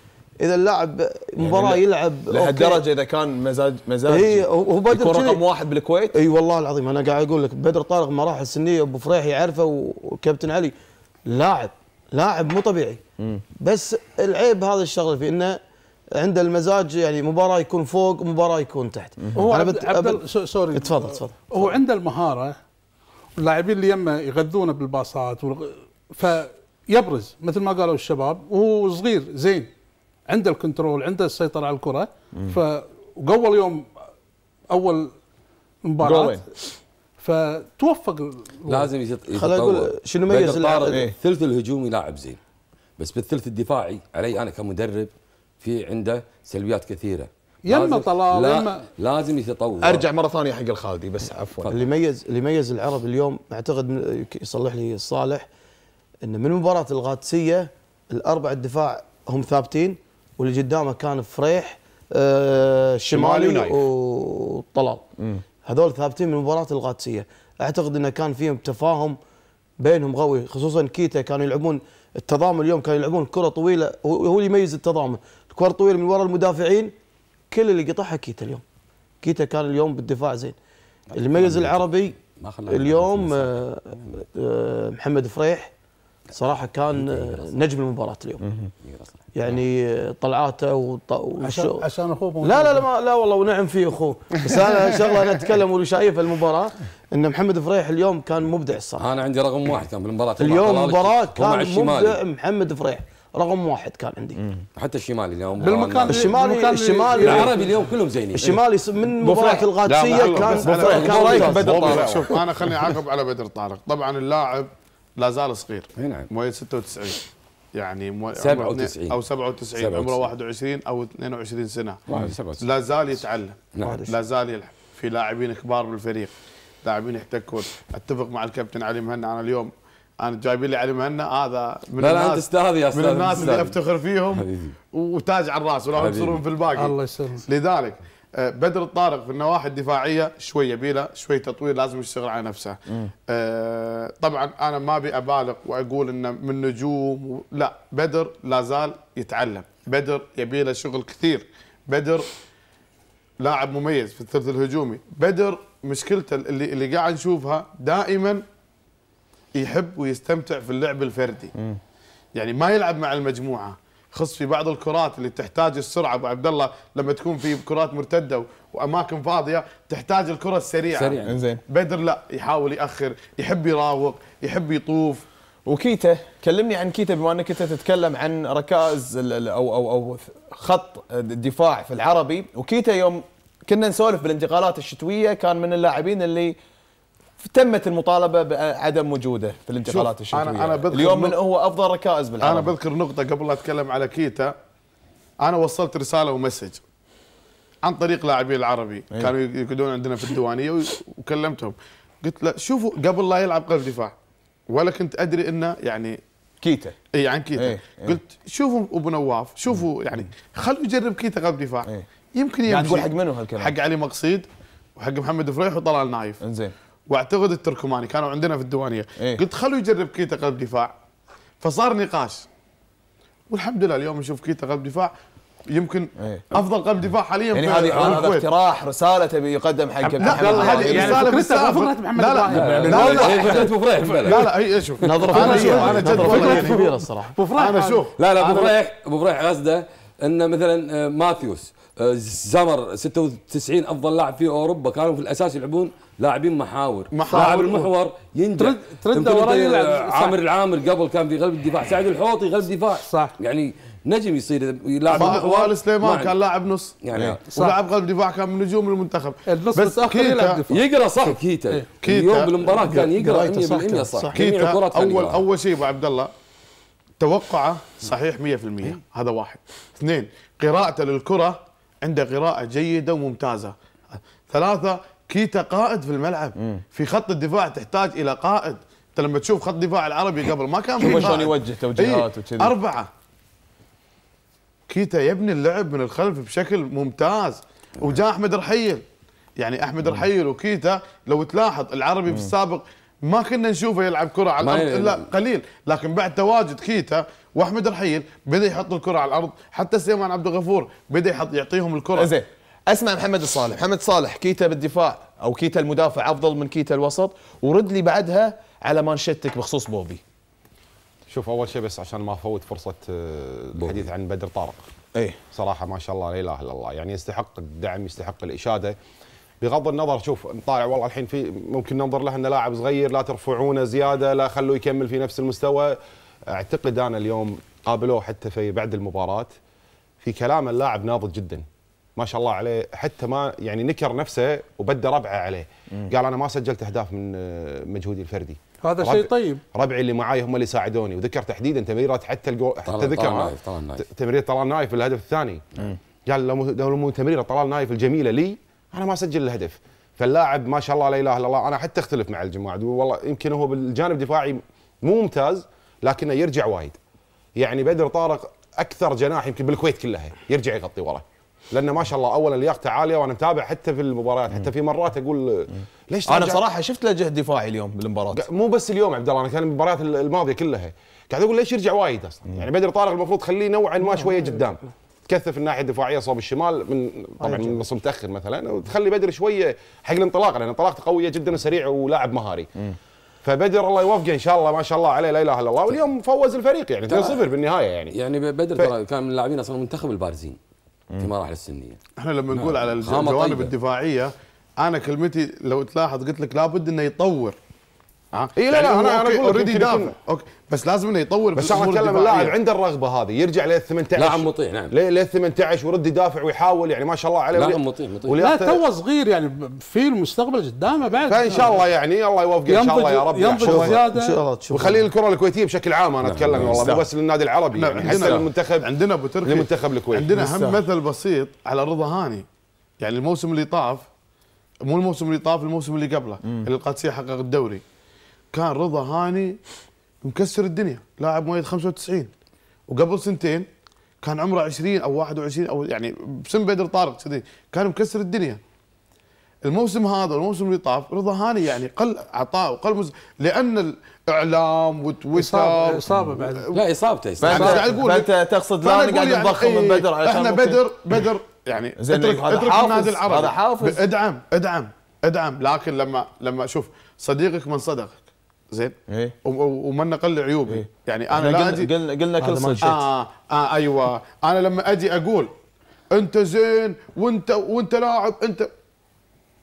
اذا اللاعب يعني مباراه يعني يلعب لهالدرجه اذا كان مزاج مزاج اي هو بدر يكون رقم واحد بالكويت اي والله العظيم انا قاعد اقول لك بدر طارق مراحل سنيه ابو فريح يعرفه وكابتن علي لاعب لاعب مو طبيعي مم. بس العيب هذا الشغله في انه عنده المزاج يعني مباراه يكون فوق مباراه يكون تحت هو عبد, عبد, عبد سوري تفضل تفضل هو عنده المهاره اللاعبين اللي يما يغذونه بالباصات و... فيبرز مثل ما قالوا الشباب وهو صغير زين عنده الكنترول عنده السيطره على الكره فقوى اليوم اول مباراه فتوفق لازم يتطور خليني اقول شنو ميز الثلث إيه. الهجومي لاعب زين بس بالثلث الدفاعي علي انا كمدرب في عنده سلبيات كثيره يما طلال لا يما لازم يتطور ارجع مره ثانيه حق الخالدي بس عفوا اللي يميز اللي يميز العرب اليوم اعتقد يصلح لي صالح انه من مباراه القادسيه الاربع الدفاع هم ثابتين واللي قدامه كان فريح آه، شمالي وطلال هذول ثابتين من مباراه القادسيه اعتقد انه كان فيهم تفاهم بينهم قوي خصوصا كيتا كانوا يلعبون التضامن اليوم كانوا يلعبون كره طويله هو اللي يميز التضامن الكره طويله من وراء المدافعين كل اللي قطعها كيتا اليوم كيتا كان اليوم بالدفاع زين الميز العربي اليوم آه، آه، محمد فريح صراحه كان نجم المباراه اليوم يعني آه، طلعاته وط... عشان عشان اخوه لا لا لا, لا والله ونعم فيه اخوه بس انا ان شاء الله انا اتكلم واللي شايف المباراه ان محمد فريح اليوم كان مبدع الصراحه انا عندي رقم واحد كان بالمباراه اليوم مباراه كان مبدع محمد فريح رقم واحد كان عندي حتى الشمالي اليوم بالمكان الشمالي الشمالي العربي اليوم كلهم زينين الشمالي من مباراه القادسيه كان كان بدر طارق شوف انا خليني اعاقب على بدر طارق طبعا اللاعب لا زال صغير اي نعم مواليد 96 يعني 97 او 97 عمره 21 او 22 سنه لا زال يتعلم لا زال يلعب في لاعبين كبار بالفريق لاعبين يحتكون اتفق مع الكابتن علي مهنا انا اليوم انا جايبين لي علي مهنا هذا من لا الناس لا انت يا استاذ من الناس اللي افتخر فيهم وتاج على الراس ولا يصيرون في الباقي الله يسلمك لذلك آه، بدر الطارق في النواحي الدفاعيه شويه يبي شوي تطوير لازم يشتغل على نفسه آه طبعا انا ما ابي ابالغ واقول انه من نجوم لا بدر لا زال يتعلم بدر يبي له شغل كثير بدر لاعب مميز في الثلث الهجومي بدر مشكلته اللي اللي قاعد نشوفها دائما يحب ويستمتع في اللعب الفردي م. يعني ما يلعب مع المجموعه خص في بعض الكرات اللي تحتاج السرعه ابو عبد الله لما تكون في كرات مرتده واماكن فاضيه تحتاج الكره السريعه سريع انزين بدر لا يحاول ياخر يحب يراوغ يحب يطوف وكيتا كلمني عن كيتا بما انك انت تتكلم عن ركائز او او او خط الدفاع في العربي وكيتا يوم كنا نسولف بالانتقالات الشتويه كان من اللاعبين اللي تمت المطالبه بعدم وجوده في الانتقالات الشتويه أنا أنا بذكر اليوم من هو افضل ركائز بالعالم انا بذكر نقطه قبل لا اتكلم على كيتا انا وصلت رساله ومسج عن طريق لاعبي العربي أيوه. كانوا يقعدون عندنا في الديوانيه وكلمتهم قلت له شوفوا قبل لا يلعب قلب دفاع ولا كنت ادري انه يعني كيتا اي عن يعني كيتا إيه،, أيه. قلت شوفوا ابو نواف شوفوا أيه. يعني خلوا يجرب كيتا قلب دفاع أيه. يمكن يمشي يعني تقول حق منو هالكلام حق علي مقصيد وحق محمد فريح وطلال نايف انزين واعتقد التركماني كانوا عندنا في الديوانيه إيه؟ قلت خلوا يجرب كيتا قلب دفاع فصار نقاش والحمد لله اليوم نشوف كيتا قلب دفاع يمكن إيه؟ افضل قلب دفاع حاليا يعني في هذه هذا اقتراح رساله تبي يقدم حق لا لا لا هذه يعني رساله فكرتها فكره محمد لا لا لا لا لا لا هي شوف نظره انا شوف انا جد والله كبيره الصراحه انا شوف لا لا ابو فريح ابو فريح قصده ان مثلا ماثيوس زمر 96 افضل لاعب في اوروبا كانوا في الاساس يلعبون لاعبين محاور لاعب المحور ينجح ترد ترد ورا يلعب آه، عامر العامر قبل كان في قلب الدفاع سعد الحوطي قلب دفاع صح يعني نجم يصير لاعب محور سليمان كان لاعب نص يعني إيه. ولاعب قلب دفاع كان من نجوم المنتخب النص إيه، بس كيتا يقرا صح كيتا, كيتا, بالمباراه كان يقرا 100% صح, صح, صح كيتا اول اول شيء ابو عبد الله توقعه صحيح 100% هذا واحد اثنين قراءته للكره عنده قراءه جيده وممتازه ثلاثه كيتا قائد في الملعب مم. في خط الدفاع تحتاج الى قائد انت لما تشوف خط الدفاع العربي قبل ما كان في قائد شلون يوجه توجيهات وكذي اربعه كيتا يبني اللعب من الخلف بشكل ممتاز وجاء احمد رحيل يعني احمد رحيل وكيتا لو تلاحظ العربي مم. في السابق ما كنا نشوفه يلعب كره على الارض الا قليل لكن بعد تواجد كيتا واحمد رحيل بدا يحط الكره على الارض حتى سليمان عبد الغفور بدا يحط يعطيهم الكره إيه، زين اسمع محمد صالح محمد صالح كيتا بالدفاع او كيتا المدافع افضل من كيتا الوسط ورد لي بعدها على مانشيتك بخصوص بوبي شوف اول شيء بس عشان ما افوت فرصه آه، الحديث عن بدر طارق ايه صراحه ما شاء الله لا اله الا الله يعني يستحق الدعم يستحق الاشاده بغض النظر شوف طالع والله الحين في ممكن ننظر له انه لاعب صغير لا ترفعونه زياده لا خلوه يكمل في نفس المستوى اعتقد انا اليوم قابلوه حتى في بعد المباراه في كلام اللاعب ناضج جدا ما شاء الله عليه حتى ما يعني نكر نفسه وبدى ربعه عليه مم. قال انا ما سجلت اهداف من مجهودي الفردي هذا شيء طيب ربعي اللي معاي هم اللي ساعدوني وذكر تحديدا تمريرات حتى الجو حتى ذكر تمرير طلال نايف الهدف الثاني مم. قال لو مو تمريره طلال نايف الجميله لي انا ما اسجل الهدف فاللاعب ما شاء الله لا اله الا الله انا حتى اختلف مع الجماعه والله يمكن هو بالجانب الدفاعي مو ممتاز لكنه يرجع وايد يعني بدر طارق اكثر جناح يمكن بالكويت كلها يرجع يغطي ورا لانه ما شاء الله اولا لياقته عاليه وانا متابع حتى في المباريات حتى في مرات اقول ليش انا صراحه شفت له جهد دفاعي اليوم بالمباراه مو بس اليوم عبد الله انا كان المباريات الماضيه كلها قاعد اقول ليش يرجع وايد اصلا يعني بدر طارق المفروض خليه نوعا ما شويه قدام تكثف الناحيه الدفاعيه صوب الشمال من طبعا من أيوة. نص متاخر مثلا وتخلي بدر شويه حق الانطلاق لان انطلاقته قويه جدا وسريع ولاعب مهاري فبدر الله يوفقه ان شاء الله ما شاء الله عليه لا اله الا الله واليوم فوز الفريق يعني 2-0 بالنهايه يعني يعني بدر ترى ف... كان من اللاعبين اصلا منتخب البارزين في مراحل السنيه احنا لما نقول نعم. على الجوانب الدفاعيه انا كلمتي لو تلاحظ قلت لك لابد انه يطور ها اي لا لا يعني انا انا اوريدي يدافع اوكي بس لازم انه يطور بس انا اتكلم اللاعب يعني عنده الرغبه هذه يرجع ل 18 لاعب مطيع نعم ل 18 ويرد يدافع ويحاول يعني ما شاء الله عليه لاعب مطيع مطيع لا تو صغير يعني في المستقبل قدامه بعد فان شاء الله يعني الله يوفقه ان شاء الله يا رب ينضج زياده ان شاء الله تشوف وخلي الكره الكويتيه بشكل عام انا نعم. اتكلم والله مو بس للنادي العربي نعم، يعني حتى للمنتخب عندنا ابو تركي للمنتخب الكويتي عندنا هم مثل بسيط على رضا هاني يعني الموسم اللي طاف مو الموسم اللي طاف الموسم اللي قبله اللي القادسيه حقق الدوري كان رضا هاني مكسر الدنيا لاعب مواليد 95 وقبل سنتين كان عمره 20 او 21 او يعني بسن بدر طارق كذي كان مكسر الدنيا الموسم هذا والموسم اللي طاف رضا هاني يعني قل عطاء وقل مز... لان الاعلام وتويتر اصابه اصابه بعد لا اصابته اصابته يعني انت تقصد لا قاعد يعني تضخم يعني من إيه، بدر عشان احنا بدر بدر يعني زين اترك, هذا أترك النادي العربي هذا حافظ ادعم ادعم ادعم لكن لما لما شوف صديقك من صدقك زين إيه؟ وما نقل عيوبي إيه؟ يعني انا لا قلنا أجي قلنا, قلنا كل آه, آه, اه ايوه انا لما اجي اقول انت زين وانت وانت لاعب انت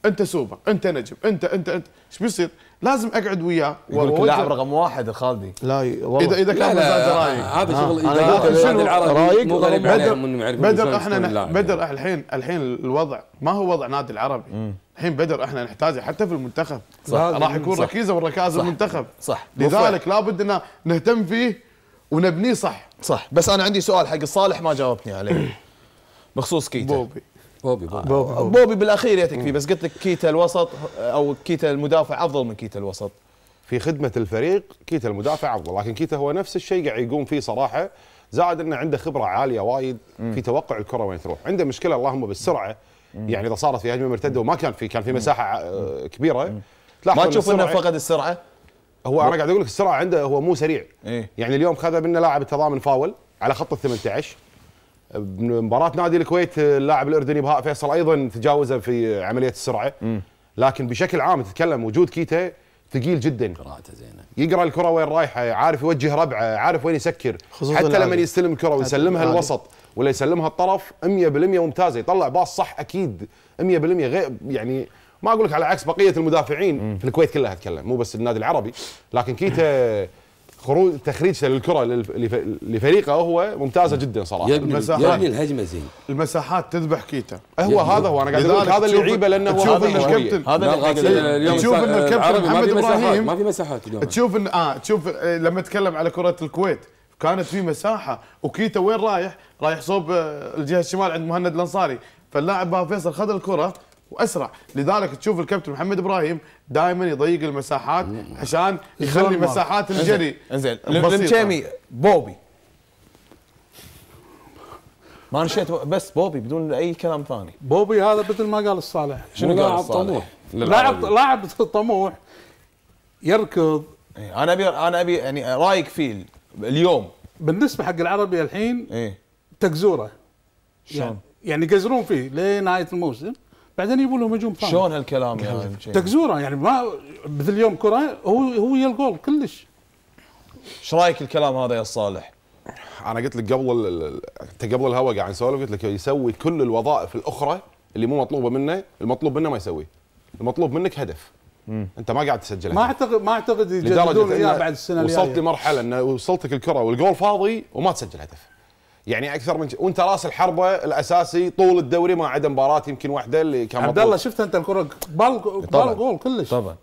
انت سوبر انت نجم انت انت انت ايش بيصير؟ لازم اقعد وياه يقول لاعب رقم واحد الخالدي لا اذا اذا كان مزاج آه، رايي هذا آه. شغل اداره العربي رايك مو غريب بدر بدر احنا بدر الحين الحين الوضع ما هو وضع نادي العربي الحين بدر احنا نحتاجه حتى في المنتخب صح راح يكون ركيزه وركائز المنتخب صح لذلك لابد ان نهتم فيه ونبنيه صح صح بس انا عندي سؤال حق صالح ما جاوبتني عليه بخصوص كيتا بوبي بوبي بوبي, بوبي, آه، بوبي, بوبي بالاخير يكفي بس قلت لك كيتا الوسط او كيتا المدافع افضل من كيتا الوسط في خدمه الفريق كيتا المدافع افضل لكن كيتا هو نفس الشيء قاعد يقوم فيه صراحه زائد انه عنده خبره عاليه وايد في توقع الكره وين تروح عنده مشكله اللهم بالسرعه يعني اذا صارت في هجمه مرتده وما كان في كان في مساحه آه، كبيره ما تشوف انه فقد السرعه هو انا قاعد اقول لك السرعه عنده هو مو سريع إيه؟ يعني اليوم خذ منه لاعب التضامن فاول على خط ال 18 مباراة نادي الكويت اللاعب الاردني بهاء فيصل ايضا تجاوزه في عملية السرعة لكن بشكل عام تتكلم وجود كيتا ثقيل جدا قراءته زينه يقرا الكره وين رايحه عارف يوجه ربعه عارف وين يسكر حتى لما يستلم الكره ويسلمها الوسط ولا يسلمها الطرف 100% ممتازه يطلع باص صح اكيد 100% غير يعني ما اقول لك على عكس بقيه المدافعين في الكويت كلها اتكلم مو بس النادي العربي لكن كيتا خروج تخريج للكره لفريقه هو ممتازه نعم. جدا صراحه يبني المساحات يبني الهجمه زين المساحات تذبح كيتا هو هذا هو انا قاعد اقول هذا اللعيبه لانه هو هذا الكابتن هذا اليوم تشوف ان الكابتن محمد ابراهيم ما في مساحات اليوم تشوف ان اه تشوف آه، لما اتكلم على كره الكويت كانت في مساحه وكيتا وين رايح؟ رايح صوب آه، الجهه الشمال عند مهند الانصاري فاللاعب بها فيصل خذ الكره واسرع لذلك تشوف الكابتن محمد ابراهيم دائما يضيق المساحات عشان يخلي مساحات الجري زين بوبي ما نشيت بس بوبي بدون اي كلام ثاني بوبي هذا مثل ما قال الصالح شنو قال لاعب طموح لاعب لاعب طموح يركض إيه، انا ابي انا ابي يعني رايك فيه اليوم بالنسبه حق العربي الحين إيه؟ تكزوره شلون؟ يعني-, يعني يقزرون فيه لنهايه الموسم بعدين يبوا لهم هجوم ثاني شلون هالكلام يعني تكزوره يعني ما مثل يوم كره هو هو يا الجول كلش ايش رايك الكلام هذا يا صالح؟ انا قلت لك قبل انت قبل الهوا قاعد نسولف قلت لك يسوي كل الوظائف الاخرى اللي مو مطلوبه منه المطلوب منه ما يسويه المطلوب منك هدف مم. انت ما قاعد تسجل ما اعتقد ما اعتقد يجددون اياه بعد السنه الجايه وصلت لمرحله انه وصلتك الكره والجول فاضي وما تسجل هدف يعني اكثر من وانت راس الحربه الاساسي طول الدوري ما عدا مباراه يمكن واحده اللي كان عبد الله شفت انت الكره بال بال جول كلش طبعا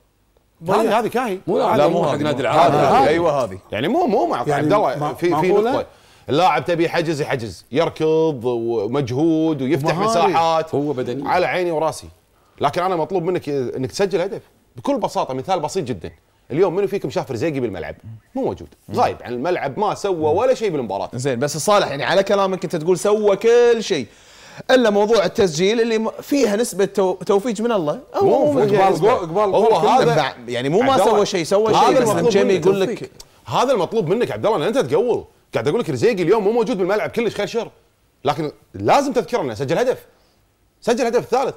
هذه هذه كاهي مو لا مو حق نادي العالم هذه ايوه هذه يعني مو مو يعني مع يعني عبد الله في في نقطه اللاعب تبي حجز يحجز يركض ومجهود ويفتح مساحات هو بدني على عيني وراسي لكن انا مطلوب منك انك تسجل هدف بكل بساطه مثال بسيط جدا اليوم منو فيكم شاف رزيقي بالملعب؟ مو موجود، غايب عن الملعب ما سوى ولا شيء بالمباراه. زين بس صالح يعني على كلامك انت تقول سوى كل شيء الا موضوع التسجيل اللي فيها نسبه توفيق من الله او مو قبال قبال هو هذا يعني مو ما سوى شيء سوى شيء بس جيمي يقول لك هذا المطلوب منك عبد الله انت تقول قاعد اقول لك رزيقي اليوم مو موجود بالملعب كلش خير شر لكن لازم تذكر انه سجل هدف سجل هدف ثالث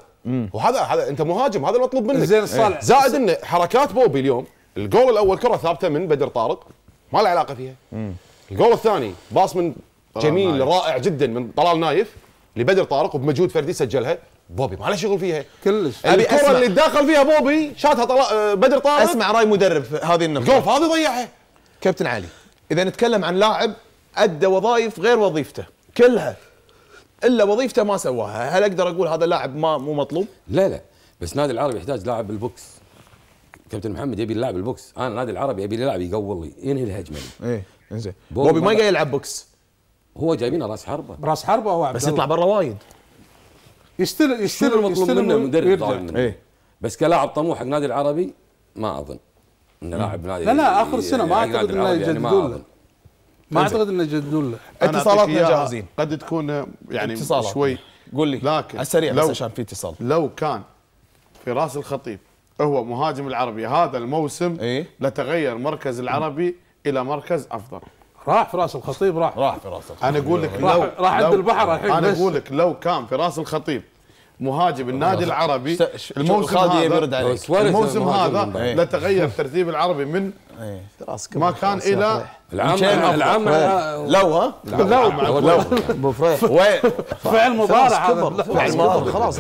وهذا هذا انت مهاجم هذا المطلوب منك زين صالح زائد انه حركات بوبي اليوم الجول الاول كره ثابته من بدر طارق ما له علاقه فيها الجول الثاني باص من آه، جميل نايف. رائع جدا من طلال نايف لبدر طارق وبمجهود فردي سجلها بوبي ما له شغل فيها كلش ابي الكره أسمع. اللي تداخل فيها بوبي شاتها طلع آه، بدر طارق اسمع راي مدرب هذه النقطه جول هذه ضيعها كابتن علي اذا نتكلم عن لاعب ادى وظائف غير وظيفته كلها الا وظيفته ما سواها هل اقدر اقول هذا اللاعب ما مو مطلوب لا لا بس نادي العربي يحتاج لاعب بالبوكس كابتن محمد يبي يلعب البوكس انا النادي العربي يبي يلعب يقول لي ينهي الهجمه ايه زين بوبي ما جاي يلعب بوكس هو جايبينه راس حربه راس حربه هو بس يطلع برا وايد يستلم يستلم المطلوب منه مدرب منه ايه بس كلاعب طموح حق النادي العربي ما اظن انه لاعب نادي لا لا اخر السنه يعني ما يعني اعتقد انه يجددون يعني ما اعتقد انه يجددون له اتصالاتنا جاهزين قد تكون يعني شوي قول لي لكن على السريع بس عشان في اتصال لو كان في راس الخطيب هو مهاجم العربي هذا الموسم إيه؟ لتغير مركز العربي الى مركز افضل راح فراس الخطيب راح راح فراس الخطيب انا اقول لك لو راح عند البحر الحين انا اقول لك لو كان فراس الخطيب مهاجم النادي العربي الموسم هذا إيه، الموسم هذا إيه. لا تغير الترتيب العربي من إيه. ما كان الى العام العام لو ها لو لو ابو فعل مضارع فعل مضارع خلاص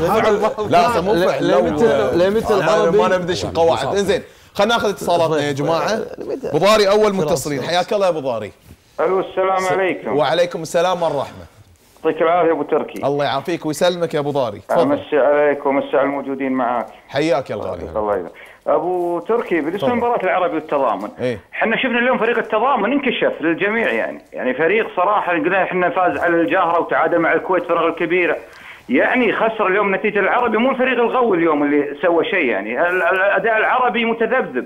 لا مو فعل لمتى العربي ما نبدش بقواعد انزين خلينا ناخذ اتصالاتنا يا جماعه ابو اول متصلين حياك الله يا ابو الو السلام عليكم وعليكم السلام والرحمه يعطيك العافيه ابو تركي الله يعافيك ويسلمك يا ابو ضاري تفضل امسي عليك ومسي على الموجودين معاك حياك يا الغالي الله يبارك ابو تركي بالنسبه لمباراه العربي والتضامن إيه. احنا إيه؟ شفنا اليوم فريق التضامن انكشف للجميع يعني يعني فريق صراحه قلنا احنا فاز على الجاهره وتعادل مع الكويت فرق الكبيره يعني خسر اليوم نتيجه العربي مو الفريق القوي اليوم اللي سوى شيء يعني الاداء العربي متذبذب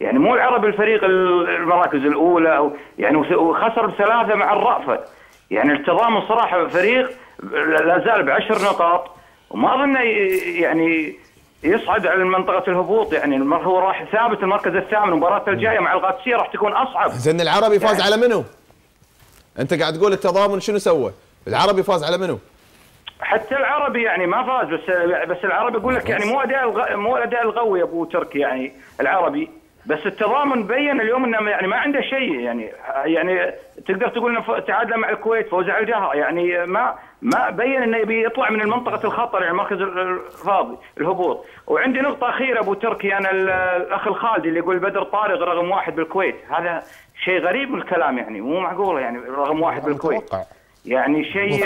يعني مو العربي الفريق المراكز الاولى يعني وخسر بثلاثه مع الرأفه يعني التضامن صراحه فريق لا زال بعشر نقاط وما اظنه يعني يصعد على منطقه الهبوط يعني هو راح ثابت المركز الثامن المباراه الجايه مع القادسيه راح تكون اصعب زين العربي فاز يعني على منو؟ انت قاعد تقول التضامن شنو سوى؟ العربي فاز على منو؟ حتى العربي يعني ما فاز بس بس العربي اقول لك يعني مو اداء مو اداء القوي ابو تركي يعني العربي بس التضامن بين اليوم انه يعني ما عنده شيء يعني يعني تقدر تقول انه تعادل مع الكويت فوز على الجهه يعني ما ما بين انه يبي يطلع من المنطقه الخطر يعني مركز الفاضي الهبوط وعندي نقطه اخيره ابو تركي انا الاخ الخالدي اللي يقول بدر طارق رقم واحد بالكويت هذا شيء غريب من الكلام يعني مو معقوله يعني رقم واحد بالكويت يعني شيء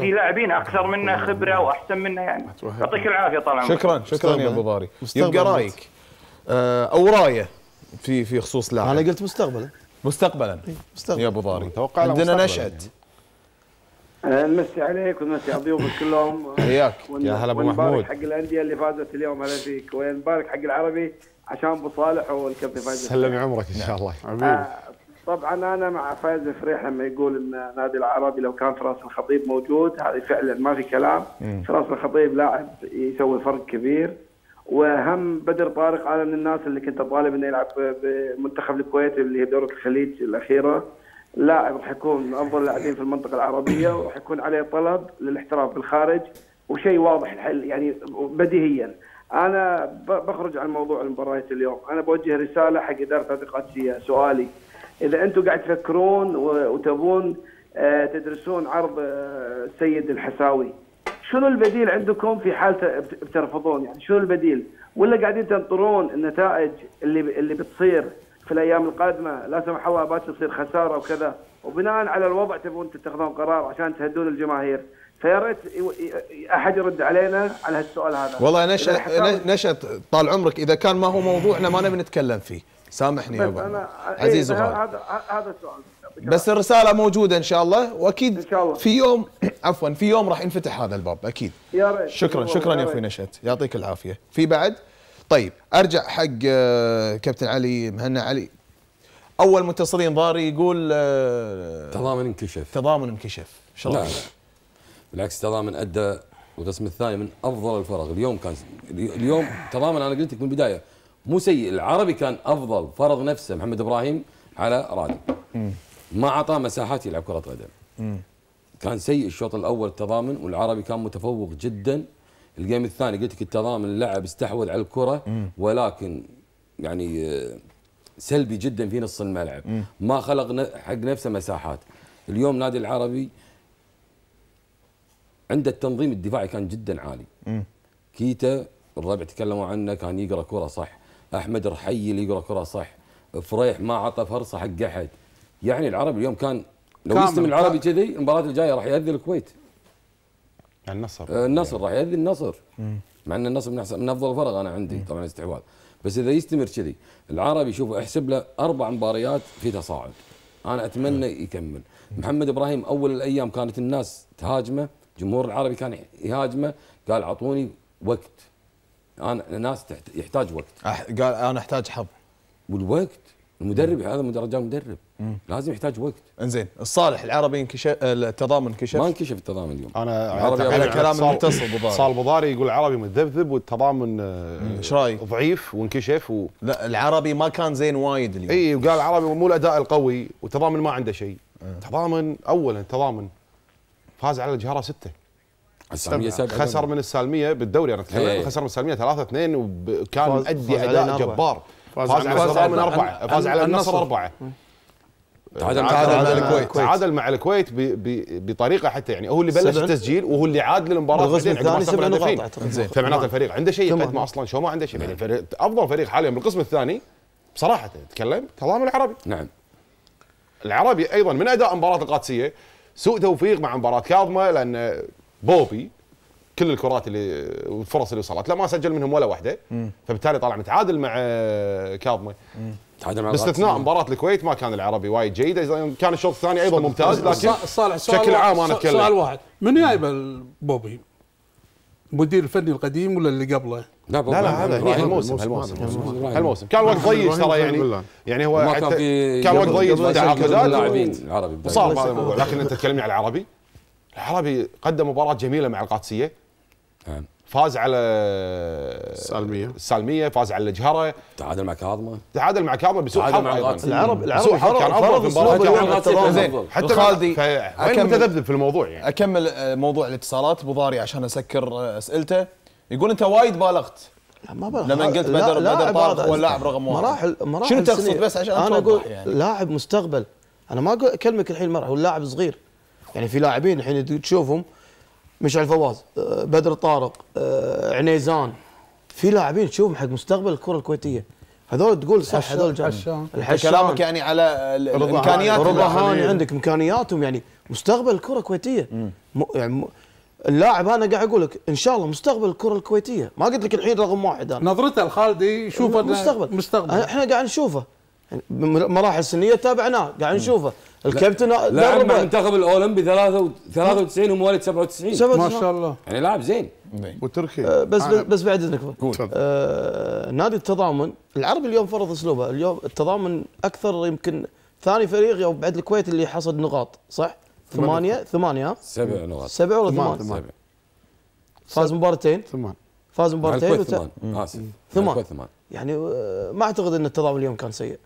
في لاعبين اكثر منه خبره واحسن منه يعني يعطيك العافيه طال عمرك شكرا شكرا يا ابو ضاري يبقى رايك آه، او رايه في في خصوص لاعب انا قلت مستقبلا مستقبلا إيه، مستقبلا يا ابو ضاري اتوقع عندنا نشأت نمسي يعني. أه، عليك ونمسي على ضيوفك كلهم حياك يا هلا ابو محمود حق الانديه اللي فازت اليوم هلا فيك ونبارك حق العربي عشان ابو صالح والكابتن فايز سلم عمرك ان شاء الله آه طبعا انا مع فايز الفريح لما يقول ان نادي العربي لو كان فراس الخطيب موجود هذه فعلا ما في كلام فراس الخطيب لاعب يسوي فرق كبير وهم بدر طارق انا من الناس اللي كنت اطالب انه يلعب بمنتخب الكويت اللي هي دوره الخليج الاخيره لاعب راح يكون من افضل اللاعبين في المنطقه العربيه وراح يكون عليه طلب للاحتراف بالخارج وشيء واضح الحل يعني بديهيا انا بخرج عن موضوع المباريات اليوم انا بوجه رساله حق اداره القادسيه سؤالي اذا انتم قاعد تفكرون وتبون آه، تدرسون عرض آه، السيد الحساوي شنو البديل عندكم في حال بترفضون يعني شنو البديل ولا قاعدين تنطرون النتائج اللي اللي بتصير في الايام القادمه لا سمح الله باكر تصير خساره وكذا وبناء على الوضع تبون تتخذون قرار عشان تهدون الجماهير فيا ريت احد يرد علينا على هالسؤال هذا والله نشأ نشأت طال عمرك اذا كان ما هو موضوعنا ما نبي نتكلم فيه سامحني يا ابو عزيز إيه، هذا هذا السؤال بس الرساله موجوده ان شاء الله واكيد ان شاء الله في يوم عفوا في يوم راح ينفتح هذا الباب اكيد يا ريت شكرا شكرا يا اخوي نشأت يعطيك العافيه في بعد طيب ارجع حق آه، كابتن علي مهنا علي اول متصلين ضاري يقول آه، تضامن انكشف تضامن انكشف لا لا. نعم. بالعكس تضامن ادى والقسم الثاني من افضل الفرق اليوم كان اليوم تضامن انا قلت لك من البدايه مو سيء العربي كان افضل فرض نفسه محمد ابراهيم على رادي ما اعطاه مساحات يلعب كره قدم مم. كان سيء الشوط الاول التضامن والعربي كان متفوق جدا الجيم الثاني قلت لك التضامن اللعب استحوذ على الكره مم. ولكن يعني آه، سلبي جدا في نص الملعب مم. ما خلق حق نفسه مساحات اليوم نادي العربي عنده التنظيم الدفاعي كان جدا عالي مم. كيتا الربع تكلموا عنه كان يقرا كره صح احمد رحيل يقرا كره صح فريح ما عطى فرصه حق احد يعني العربي اليوم كان لو يستلم العربي كذي المباراه الجايه راح ياذي الكويت النصر آه النصر راح ياذي النصر مع ان النصر من, من افضل فرق انا عندي مم. طبعا استحواذ بس اذا يستمر كذي العربي شوف احسب له اربع مباريات في تصاعد انا اتمنى مم. يكمل محمد ابراهيم اول الايام كانت الناس تهاجمه جمهور العربي كان يهاجمه قال اعطوني وقت انا الناس يحتاج وقت قال انا احتاج حظ والوقت المدرب هذا رجال مدرب مم. لازم يحتاج وقت انزين الصالح العربي انكشف التضامن انكشف ما انكشف التضامن اليوم انا على كلام المتصل بضاري صال بضاري يقول العربي متذبذب والتضامن آه، ايش رايك؟ ضعيف وانكشف و... لا العربي ما كان زين وايد اليوم اي وقال العربي مو الاداء القوي والتضامن ما عنده شيء أه. تضامن اولا تضامن فاز على الجهره سته خسر من السالميه بالدوري انا اتكلم إيه. خسر من السالميه 3 2 وكان مؤدي اداء جبار فاز, فاز على النصر من اربعه فاز على النصر اربعه تعادل, تعادل مع الكويت تعادل مع الكويت بطريقه حتى يعني هو اللي بلش التسجيل وهو اللي عاد للمباراه بعدين الثاني سبع نقاط فمعناته الفريق عنده شيء يقدمه اصلا شو ما عنده شيء يعني نعم. افضل فريق حاليا بالقسم الثاني بصراحه تتكلم تضامن العربي نعم العربي ايضا من اداء مباراه القادسيه سوء توفيق مع مباراه كاظمه لان بوبي كل الكرات اللي الفرص اللي وصلت له ما سجل منهم ولا واحده فبالتالي طلع متعادل مع كاظمي تعادل مع باستثناء مباراه الكويت ما كان العربي وايد جيد كان الشوط الثاني ايضا ممتاز لكن صالح بشكل عام انا اتكلم سؤال واحد من جايب بوبي؟ المدير الفني القديم ولا اللي قبله؟ لا لا, لا هذا هي الموسم الموسم الموسم كان وقت ضيق ترى يعني يعني هو كان وقت ضيق في العربي وصار هذا الموضوع لكن انت تكلمني يعني على العربي العربي قدم مباراه جميله مع القادسيه نعم. فاز على السالميه السالميه فاز على الجهره تعادل مع كاظمه تعادل مع كاظمه بسوء حظ العرب العرب بسوء حظ كان افضل مباراه حتى خالدي وين متذبذب في الموضوع يعني اكمل موضوع الاتصالات ابو ضاري عشان اسكر اسئلته يقول انت وايد بالغت ما بلغ لما قلت بدر لا بدر طارق هو اللاعب رقم واحد مراحل مراحل شنو تقصد بس عشان انا اقول يعني؟ لاعب مستقبل انا ما اكلمك الحين مرحله هو لاعب صغير يعني في لاعبين الحين تشوفهم مشعل فواز آه، بدر طارق آه، عنيزان في لاعبين تشوفهم حق مستقبل الكره الكويتيه هذول تقول صح هذول كلامك يعني على الامكانيات رضا هاني عندك امكانياتهم يعني مستقبل الكره الكويتيه يعني اللاعب انا قاعد اقول لك ان شاء الله مستقبل الكره الكويتيه ما قلت لك الحين رقم واحد انا نظرته الخالدي يشوف مستقبل مستقبل احنا قاعد نشوفه يعني مراحل سنيه تابعناه قاعد نشوفه الكابتن لاعب المنتخب الاولمبي 93 ومواليد 97 ما شاء الله يعني لاعب زين نعم. وتركي آه، بس آه. بس بعد اذنك آه نادي التضامن العربي اليوم فرض اسلوبه اليوم التضامن اكثر يمكن ثاني فريق يوم بعد الكويت اللي حصد نقاط صح؟ ثمانية ثمانية سبع نقاط سبع ولا ثمان؟ ثمان فاز مباراتين ثمان فاز مباراتين ثمان اسف ثمان يعني آه، ما اعتقد ان التضامن اليوم كان سيء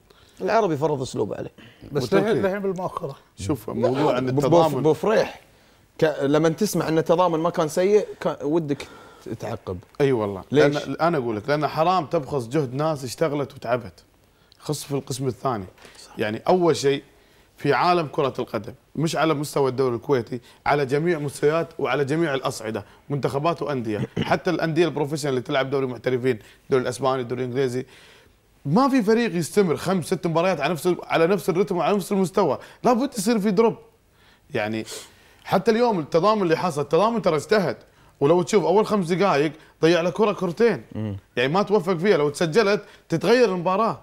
العربي فرض اسلوبه عليه بس الحين بالمؤخره شوف موضوع عن التضامن بفريح لما تسمع ان التضامن ما كان سيء كان ودك تعقب اي أيوة والله ليش؟ لأن انا اقول لك لان حرام تبخس جهد ناس اشتغلت وتعبت خص في القسم الثاني صح. يعني اول شيء في عالم كرة القدم مش على مستوى الدوري الكويتي على جميع مستويات وعلى جميع الأصعدة منتخبات وأندية حتى الأندية البروفيشنال اللي تلعب دوري محترفين الدوري الأسباني الدوري الإنجليزي ما في فريق يستمر خمس ست مباريات على نفس على نفس الرتم وعلى نفس المستوى لابد يصير في دروب يعني حتى اليوم التضامن اللي حصل التضامن ترى اجتهد ولو تشوف اول خمس دقائق ضيع له كره كرتين يعني ما توفق فيها لو تسجلت تتغير المباراه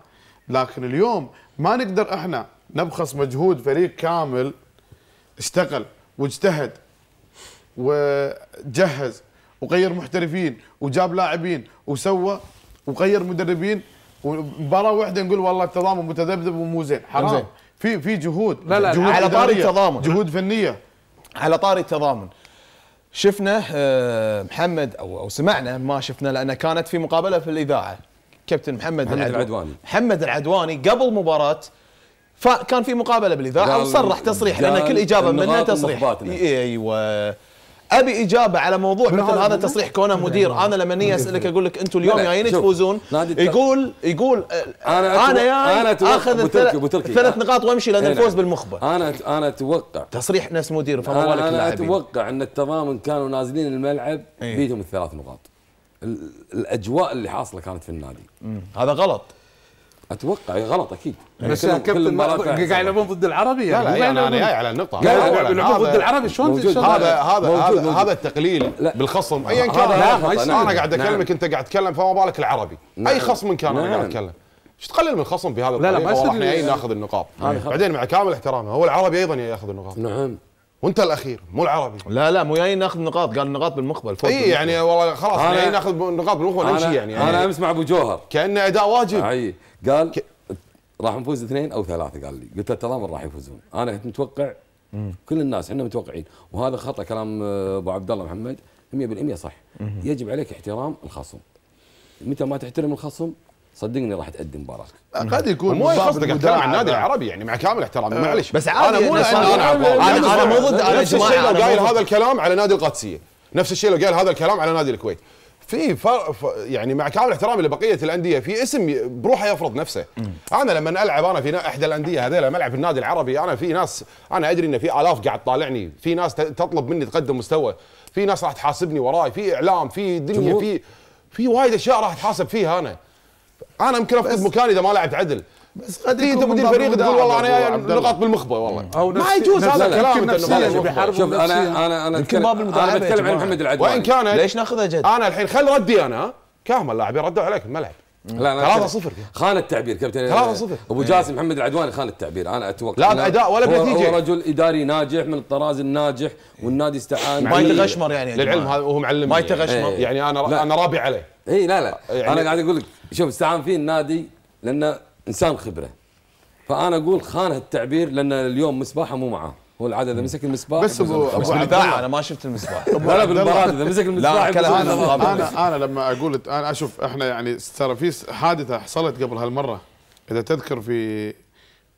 لكن اليوم ما نقدر احنا نبخس مجهود فريق كامل اشتغل واجتهد وجهز وغير محترفين وجاب لاعبين وسوى وغير مدربين ومباراه واحده نقول والله التضامن متذبذب ومو زين حرام زين. في في جهود لا لا جهود على طاري التضامن جهود فنيه على طاري التضامن شفنا آه، محمد او او سمعنا ما شفنا لان كانت في مقابله في الاذاعه كابتن محمد, محمد العدواني محمد العدواني قبل مباراه كان في مقابله بالاذاعه وصرح تصريح لان كل اجابه منها تصريح إيه، ايوه ابي اجابه على موضوع مثل هذا تصريح كونه مدير يعني؟ انا لما اسالك اقول لك انتم اليوم جايين تفوزون يقول يقول انا آه، انا جاي اخذ ثلاث نقاط وامشي لان إيه، الفوز بالمخبر انا انا اتوقع تصريح نفس مدير فما بالك انا اتوقع ان التضامن كانوا نازلين الملعب إيه. بيدهم الثلاث نقاط الاجواء اللي حاصله كانت في النادي هذا غلط اتوقع إيه، غلط اكيد بس يا كابتن قاعد يلعبون ضد العربي يعني لا لا يعني انا جاي على النقطه قاعد يلعبون ضد العربي شلون هذا هذا هذا هذا التقليل بالخصم ايا كان انا قاعد اكلمك نعم. انت قاعد تتكلم فما بالك العربي نعم. اي خصم كان انا قاعد نعم. اتكلم ايش تقلل من الخصم بهذا لا لا ما يصير احنا جايين ناخذ النقاط بعدين مع كامل احترامه هو العربي ايضا ياخذ النقاط نعم وانت الاخير مو العربي لا لا مو جايين ناخذ نقاط قال نقاط بالمقبل اي يعني والله خلاص جايين ناخذ نقاط بالمقبل نمشي يعني, انا امس مع ابو جوهر كانه اداء واجب قال راح نفوز اثنين او ثلاثه قال لي قلت له تمام راح يفوزون انا كنت متوقع كل الناس احنا متوقعين وهذا خطا كلام آه، ابو عبد الله محمد 100% صح يجب عليك احترام الخصم متى ما تحترم الخصم صدقني راح تأدي مباراه قد يكون مو قصدك احترام النادي العربي يعني مع كامل احترامي آه، معلش بس عادي انا مو انا انا مو ضد انا نفس الشيء لو قايل هذا الكلام على نادي القادسيه نفس الشيء لو قايل هذا الكلام على نادي الكويت في فرق يعني مع كامل احترامي لبقيه الانديه في اسم بروحه يفرض نفسه انا لما العب انا في احدى الانديه هذيلا ملعب النادي العربي انا في ناس انا ادري ان في الاف قاعد تطالعني في ناس تطلب مني تقدم مستوى في ناس راح تحاسبني وراي في اعلام في دنيا في في وايد اشياء راح اتحاسب فيها انا انا يمكن افقد مكاني اذا ما لعبت عدل بس قد انت مدير فريق تقول والله انا نقاط بالمخبه والله ما يجوز هذا الكلام شوف انا انا انا اتكلم انا بتكلم عن محمد العدوان وان كان ليش ناخذها جد؟ انا الحين خل ردي انا كامل اللاعبين ردوا عليك الملعب لا لا 3-0 خان التعبير كابتن 3-0 ابو جاسم محمد العدواني خان التعبير انا اتوقع لا باداء ولا بنتيجه هو رجل اداري ناجح من الطراز الناجح والنادي استعان ما يتغشمر يعني للعلم هذا وهو معلم ما يتغشمر إيه. يعني انا انا رابي عليه اي لا لا يعني- انا قاعد اقول لك شوف استعان فيه النادي لانه انسان خبره فانا اقول خان التعبير لان اليوم مصباحه مو معاه هو العاده اذا مسك المصباح بس ابو ابو الله انا ما شفت المصباح لا بالمباراه اذا مسك المصباح لا انا انا انا لما اقول انا اشوف احنا يعني ترى في حادثه حصلت قبل هالمره اذا تذكر في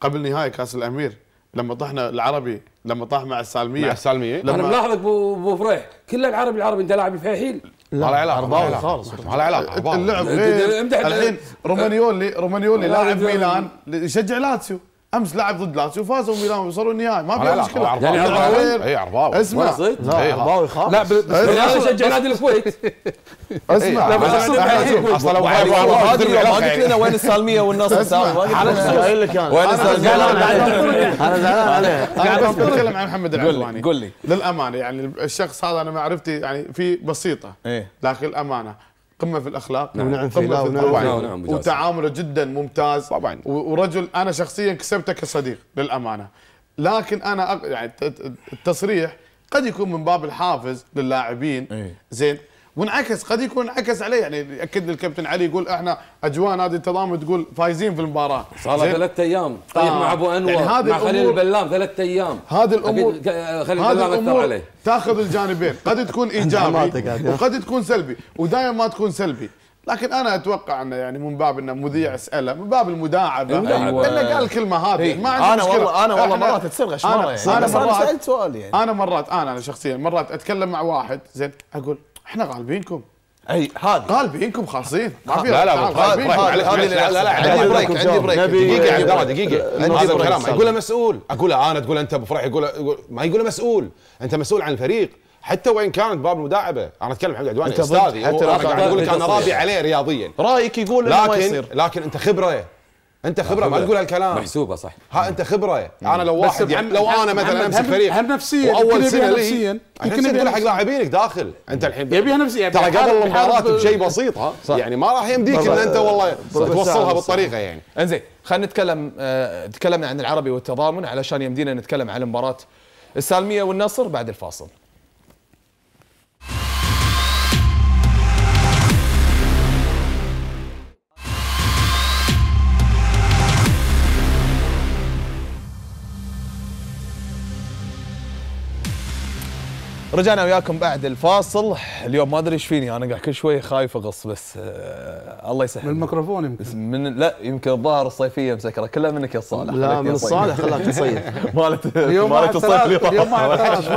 قبل نهائي كاس الامير لما طحنا العربي لما طاح مع السالميه مع السالميه انا ملاحظك ابو فريح كل العربي العربي انت لاعب الفيحيل لا على علاقه اربعه خالص على علاقه اللعب غير الحين رومانيولي رومانيولي لاعب ميلان يشجع لاتسيو امس لعب ضد لاتسيو فازوا ميلان وصلوا النهائي ما في مشكله يعني عرباوي اي عرباوي اسمع عرباوي خامس لا انا اشجع نادي الكويت اسمع لا بس اصلا لو قلت لنا وين السالميه والنصر انا قايل لك انا وين السالميه انا زعلان عليه انا بس بتكلم عن محمد العدواني قول لي للامانه يعني الشخص هذا انا معرفتي يعني في بسيطه لكن الامانه قمه في الاخلاق نعم. ونعم في قمه نعم. في الوعي نعم. نعم. وتعامله جدا ممتاز طبعا ورجل انا شخصيا كسبته كصديق للامانه لكن انا أق... يعني التصريح قد يكون من باب الحافز للاعبين إيه. زين وانعكس قد يكون انعكس عليه يعني ياكد الكابتن علي يقول احنا اجواء نادي التضامن تقول فايزين في المباراه صار له ثلاث ايام طيب آه. مع ابو انور يعني مع الأمور خليل البلام ثلاث ايام هذه الامور خليل البلام اثر عليه تاخذ الجانبين قد تكون ايجابي يعني. وقد تكون سلبي ودائما ما تكون سلبي لكن انا اتوقع انه يعني من باب انه مذيع اساله من باب المداعبه أيوة. انه قال الكلمه هذه إيه. ما عندي انا مشكلة. والله انا والله مرات تصير غشمره يعني انا, أنا مرات سالت سؤال يعني انا مرات انا انا شخصيا مرات اتكلم مع واحد زين اقول احنا غالبينكم اي هذه غالبينكم خالصين ما في لا لا غالبين لا لا عندي بريك عندي بريك دقيقه عبد الله دقيقه هذا الكلام اقوله مسؤول اقوله انا تقول انت ابو فرح يقول ما يقوله مسؤول انت مسؤول عن الفريق حتى وان كانت باب المداعبه انا اتكلم عن عدواني استاذي حتى انا اقول لك انا راضي عليه رياضيا رايك يقول انه ما يصير لكن انت خبره انت خبره ما تقول هالكلام محسوبه صح ها انت خبره مم. انا لو واحد يعني لو انا مثلا امسك فريق هم نفسيا واول سنه لي يمكن يقول حق لاعبينك داخل انت الحين يبيها نفسيا ترى قبل المباراه بشيء بسيط ها يعني ما راح يمديك ان انت والله توصلها بالطريقه يعني انزين خلينا نتكلم آه، تكلمنا عن العربي والتضامن علشان يمدينا نتكلم عن مباراه السالميه والنصر بعد الفاصل رجعنا وياكم بعد الفاصل اليوم ما ادري ايش فيني انا قاعد كل شوي خايف اغص بس آه الله يسهل من الميكروفون يمكن من لا يمكن الظاهر الصيفيه مسكره كلها منك يا صالح لا من الصالح خلاك تصيف مالت مالت الصيف اليوم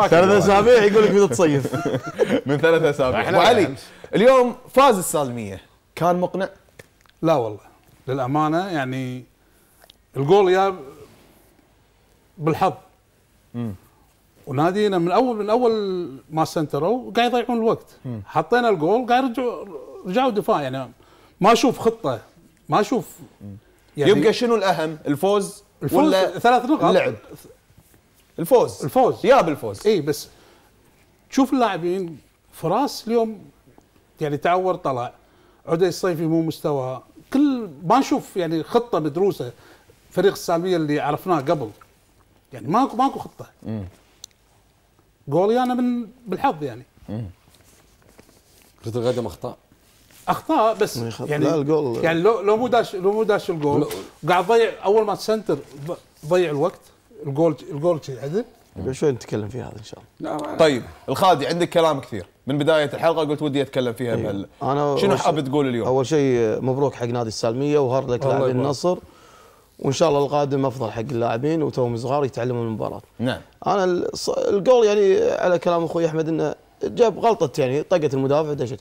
ثلاث اسابيع يقول لك تصيف من ثلاث اسابيع وعلي يعني. اليوم فاز السالميه كان مقنع؟ لا والله للامانه يعني الجول يا بالحظ ونادينا من اول من اول ما سنتروا قاعد يضيعون الوقت حطينا الجول قاعد يرجعوا رجعوا دفاع يعني ما اشوف خطه ما اشوف يعني يبقى شنو الاهم الفوز, الفوز ولا ثلاث نقط اللعب الفوز الفوز ياب الفوز اي بس تشوف اللاعبين فراس اليوم يعني تعور طلع عدي الصيفي مو مستواه كل ما نشوف يعني خطه مدروسه فريق السالميه اللي عرفناه قبل يعني ماكو ماكو خطه جولي انا من بالحظ يعني كره القدم اخطاء اخطاء بس يعني لا الجول يعني لو لو مو داش لو مو داش الجول قاعد ضيع اول ما تسنتر ضيع الوقت الجول الجول عدل شوي نتكلم فيها هذا ان شاء الله طيب الخادي عندك كلام كثير من بدايه الحلقه قلت ودي اتكلم فيها أيوه. بهال انا شنو حاب تقول اليوم؟ اول شيء مبروك حق نادي السالميه وهارد لك لاعبين النصر وان شاء الله القادم افضل حق اللاعبين وتوهم صغار يتعلمون المباراه. نعم. انا الجول يعني على كلام اخوي احمد انه جاب غلطه يعني طقت المدافع دشت.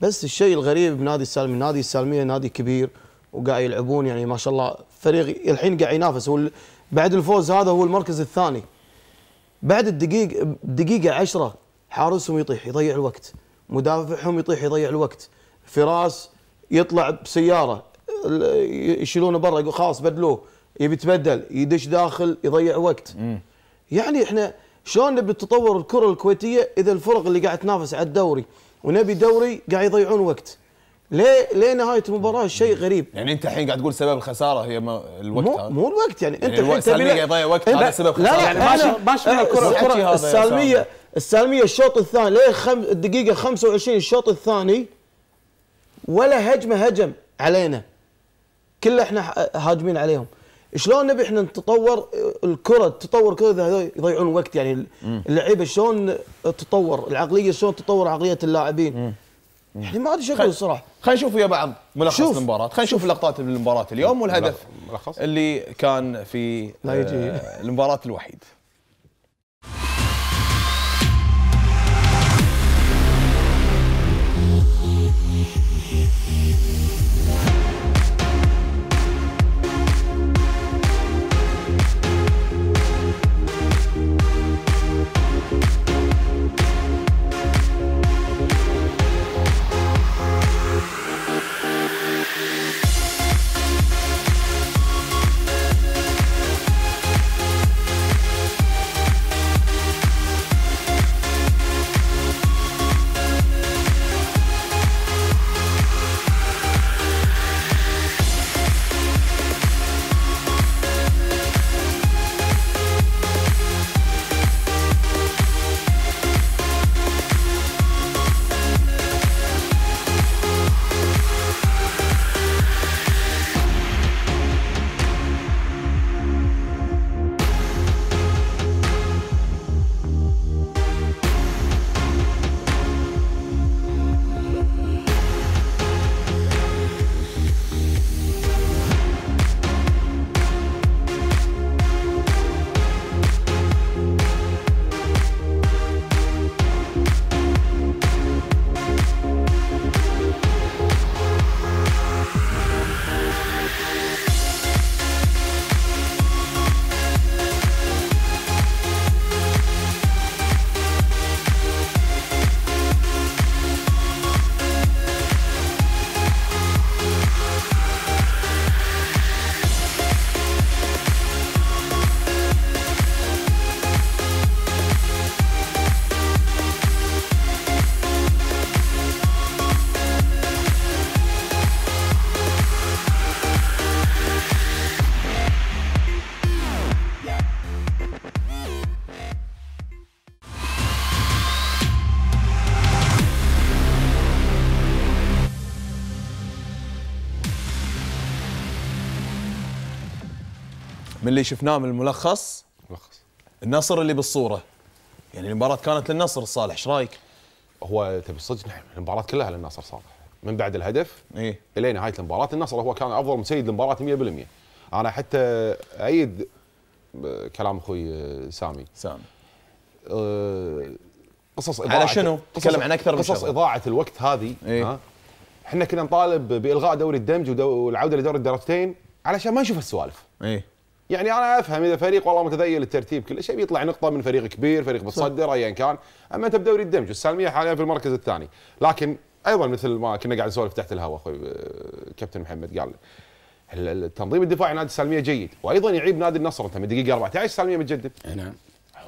بس الشيء الغريب بنادي السالميه، نادي السالميه نادي كبير وقاعد يلعبون يعني ما شاء الله فريق الحين قاعد ينافس هو بعد الفوز هذا هو المركز الثاني. بعد الدقيق دقيقه 10 حارسهم يطيح يضيع الوقت، مدافعهم يطيح يضيع الوقت، فراس يطلع بسياره يشيلونه برا يقول خلاص بدلوه يبي يتبدل يدش داخل يضيع وقت مم. يعني احنا شلون نبي تطور الكره الكويتيه اذا الفرق اللي قاعد تنافس على الدوري ونبي دوري قاعد يضيعون وقت ليه ليه نهايه المباراه شيء غريب يعني انت الحين قاعد تقول سبب الخساره هي الوقت مو, مو الوقت يعني, يعني انت الحين تبي قاعد يضيع وقت إيه، هذا سبب خساره لا يعني ماشي ماشي إيه، الكره, الكرة السالميه السالميه الشوط الثاني ليه خم الدقيقه 25 الشوط الثاني ولا هجمه هجم علينا كله احنا هاجمين عليهم شلون نبي احنا نتطور الكره تطور كذا يضيعون وقت يعني اللعيبه شلون تتطور العقليه شلون تطور عقليه اللاعبين يعني ما ادري شكله الصراحه خلينا نشوف ويا بعض ملخص شوف. المباراه خلينا نشوف لقطات المباراه اليوم والهدف ملخص. اللي كان في آه، المباراه الوحيد اللي شفناه من الملخص ملخص النصر اللي بالصوره يعني المباراه كانت للنصر الصالح ايش رايك؟ هو تبي الصدق نعم المباراه كلها للنصر صالح من بعد الهدف إيه؟ الى نهايه المباراه النصر هو كان افضل مسيد المباراه 100% انا حتى اعيد كلام اخوي آه، سامي سامي آه، قصص اضاعه على شنو؟ تكلم عن اكثر من قصص اضاعه الوقت هذه إيه؟ احنا كنا نطالب بالغاء دوري الدمج والعوده لدوري الدرجتين علشان ما نشوف هالسوالف. ايه يعني انا افهم اذا فريق والله متذيل الترتيب كل شيء بيطلع نقطه من فريق كبير فريق متصدر ايا كان اما انت بدوري الدمج والسالميه حاليا في المركز الثاني لكن ايضا مثل ما كنا قاعد نسولف تحت الهواء اخوي آه، كابتن محمد قال التنظيم الدفاعي نادي السالميه جيد وايضا يعيب نادي النصر انت من دقيقه 14 السالميه متجدد نعم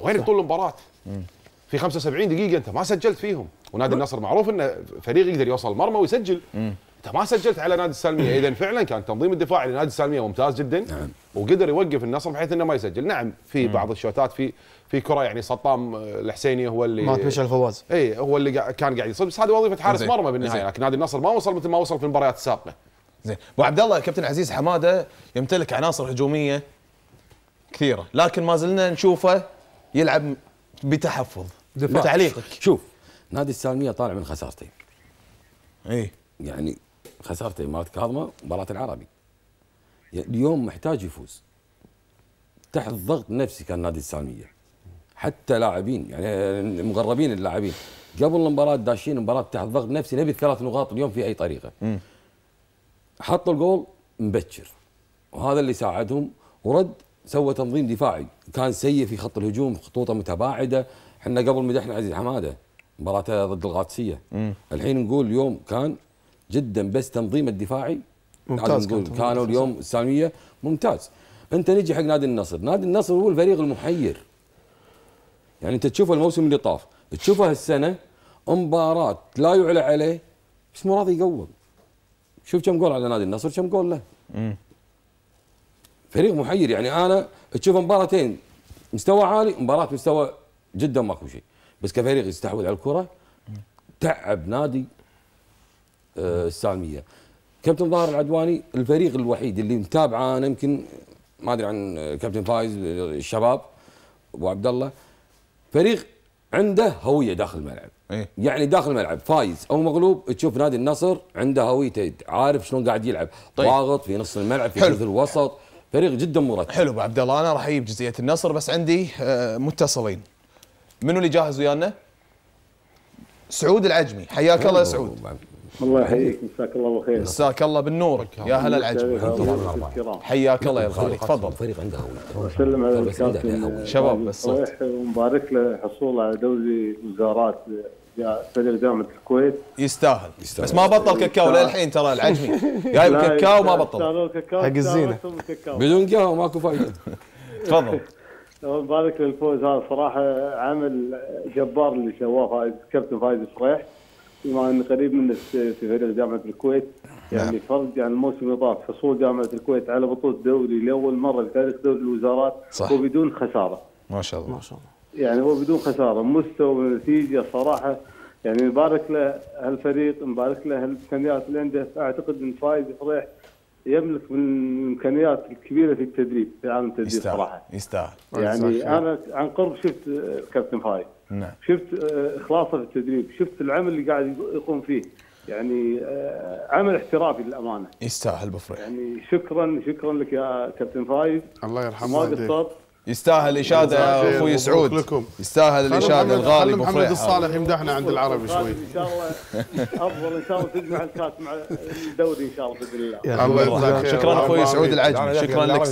وين طول المباراه في 75 دقيقه انت ما سجلت فيهم ونادي النصر معروف انه فريق يقدر يوصل المرمى ويسجل مم. انت ما سجلت على نادي السالميه اذا فعلا كان تنظيم الدفاع لنادي السالميه ممتاز جدا نعم. وقدر يوقف النصر بحيث انه ما يسجل نعم في بعض الشوتات في في كره يعني سطام آه، الحسيني هو اللي مات مشعل فواز اي هو اللي كان قاعد يصيب بس هذه وظيفه حارس مرمى بالنهايه لكن نادي النصر ما وصل مثل ما وصل في المباريات السابقه زين ابو عبد الله كابتن عزيز حماده يمتلك عناصر هجوميه كثيره لكن ما زلنا نشوفه يلعب بتحفظ دفاع تعليقك شوف نادي السالميه طالع من خسارتين اي يعني خسرت الامارات كاظمه مباراه العربي يعني اليوم محتاج يفوز تحت ضغط نفسي كان نادي الساميه حتى لاعبين يعني مغربين اللاعبين قبل المباراه داشين مباراه تحت ضغط نفسي نبي الثلاث نقاط اليوم في اي طريقه حطوا الجول مبكر وهذا اللي ساعدهم ورد سوى تنظيم دفاعي كان سيء في خط الهجوم خطوطه متباعده احنا قبل مدحنا عزيز حماده مباراته ضد القادسيه الحين نقول اليوم كان جدا بس تنظيم الدفاعي ممتاز نقول كانوا اليوم الساميه ممتاز انت نجي حق نادي النصر نادي النصر هو الفريق المحير يعني انت تشوفه الموسم اللي طاف تشوفه هالسنه مباراه لا يعلى عليه بس مو راضي يقوم شوف كم جول على نادي النصر كم جول له فريق محير يعني انا تشوف مباراتين مستوى عالي مباراه مستوى جدا ماكو شيء بس كفريق يستحوذ على الكره تعب نادي آه، السالميه كابتن ظاهر العدواني الفريق الوحيد اللي متابعه انا يمكن ما ادري عن كابتن فايز الشباب ابو عبد الله فريق عنده هويه داخل الملعب إيه؟ يعني داخل الملعب فايز او مغلوب تشوف نادي النصر عنده هويته عارف شلون قاعد يلعب طيب. ضاغط في نص الملعب في حلو. الوسط فريق جدا مرتب حلو ابو عبد الله انا راح اجيب جزئيه النصر بس عندي آه، متصلين منو اللي جاهز ويانا؟ سعود العجمي حياك الله يا سعود الله يحييك مساك الله بالخير مساك الله بالنور يا هلا العجب حياك الله يا الغالي تفضل الفريق عنده هو سلم على الكابتن شباب بس ومبارك له حصول على دوري وزارات فريق جامعة الكويت يستاهل. يستاهل بس ما بطل كاكاو للحين ترى العجمي جايب كاكاو ما بطل حق الزينه بدون قهوه ماكو فايده تفضل مبارك للفوز هذا صراحه عمل جبار اللي سواه فايز كابتن فايز صريح بما اني قريب من في فريق جامعه الكويت يعني نعم. فرج عن يعني الموسم طاف حصول جامعه الكويت على بطوله دوري لاول مره في تاريخ دوري الوزارات صح. وبدون خساره ما شاء الله ما شاء الله يعني هو بدون خساره مستوى ونتيجه صراحه يعني نبارك له هالفريق نبارك له هالامكانيات اللي عنده اعتقد ان فايز فريح يملك من الامكانيات الكبيره في التدريب في عالم التدريب يستاهل. صراحه يستاهل يعني انا عن قرب شفت كابتن فايز نعم. شفت آه، اخلاصه في التدريب شفت العمل اللي قاعد يقوم فيه يعني آه، عمل احترافي للامانه يستاهل بفريق يعني شكرا شكرا لك يا كابتن فايز الله يرحمه ما يستاهل الإشادة يا أخوي سعود لكم. يستاهل الإشادة الغالي محمد الصالح يمدحنا عند العرب شوي إن شاء الله أفضل إن شاء الله تجمع الكاس مع الدوري إن شاء الله بإذن الله الله يجزاك شكرا أخوي سعود العجمي شكرا لك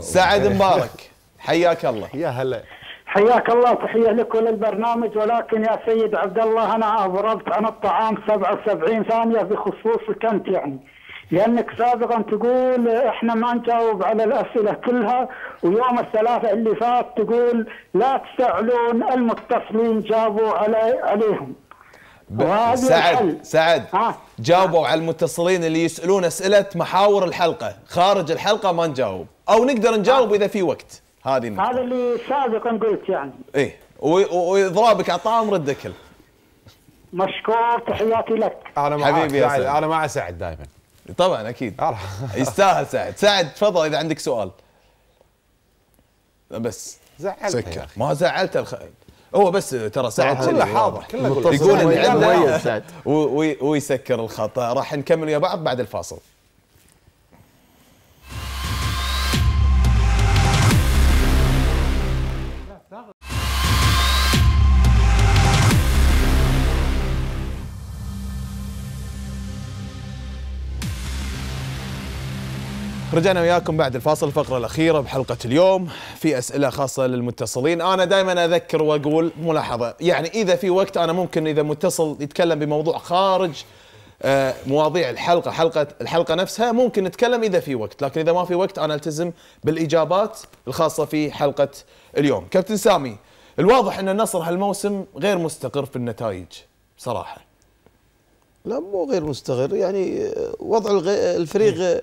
سعد مبارك حياك الله يا هلا حياك الله تحية لك وللبرنامج ولكن يا سيد عبد الله أنا أضربت عن الطعام 77 ثانية بخصوصك أنت يعني لأنك سابقا تقول إحنا ما نجاوب على الأسئلة كلها ويوم الثلاثة اللي فات تقول لا تسألون المتصلين جابوا علي عليهم سعد سعد جاوبوا على المتصلين اللي يسألون أسئلة محاور الحلقة خارج الحلقة ما نجاوب أو نقدر نجاوب إذا في وقت هذه النقطة هذا اللي سابقا قلت يعني ايه واضرابك عطاهم رد كل مشكور تحياتي لك انا مع حبيبي يا سعد انا مع سعد دائما طبعا اكيد يستاهل سعد سعد تفضل اذا عندك سؤال بس زعلت سكر ما زعلت الخ... هو بس ترى سعد كله حاضر كله يقول ان عنده ويسكر الخط راح نكمل ويا بعض بعد الفاصل رجعنا وياكم بعد الفاصل الفقرة الأخيرة بحلقة اليوم في أسئلة خاصة للمتصلين أنا دائما أذكر وأقول ملاحظة يعني إذا في وقت أنا ممكن إذا متصل يتكلم بموضوع خارج آه، مواضيع الحلقة حلقة الحلقة نفسها ممكن نتكلم إذا في وقت لكن إذا ما في وقت أنا ألتزم بالإجابات الخاصة في حلقة اليوم كابتن سامي الواضح أن النصر هالموسم غير مستقر في النتائج صراحة لا مو غير مستقر يعني آه، وضع الفريق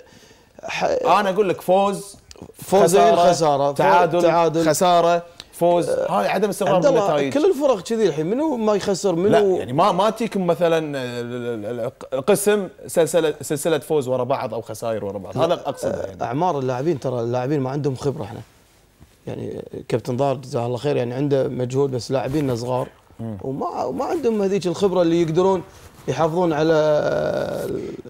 ح... انا اقول لك فوز فوزين خسارة, خساره تعادل تعادل خساره فوز آه هاي عدم استمرار بالنتائج كل الفرق كذي الحين منو ما يخسر منو لا يعني ما ما تجيكم مثلا قسم سلسله سلسله فوز ورا بعض او خسائر ورا بعض هذا اقصد أه، يعني. اعمار اللاعبين ترى اللاعبين ما عندهم خبره احنا يعني كابتن ضار جزاه الله خير يعني عنده مجهود بس لاعبيننا صغار وما وما عندهم هذيك الخبره اللي يقدرون يحافظون على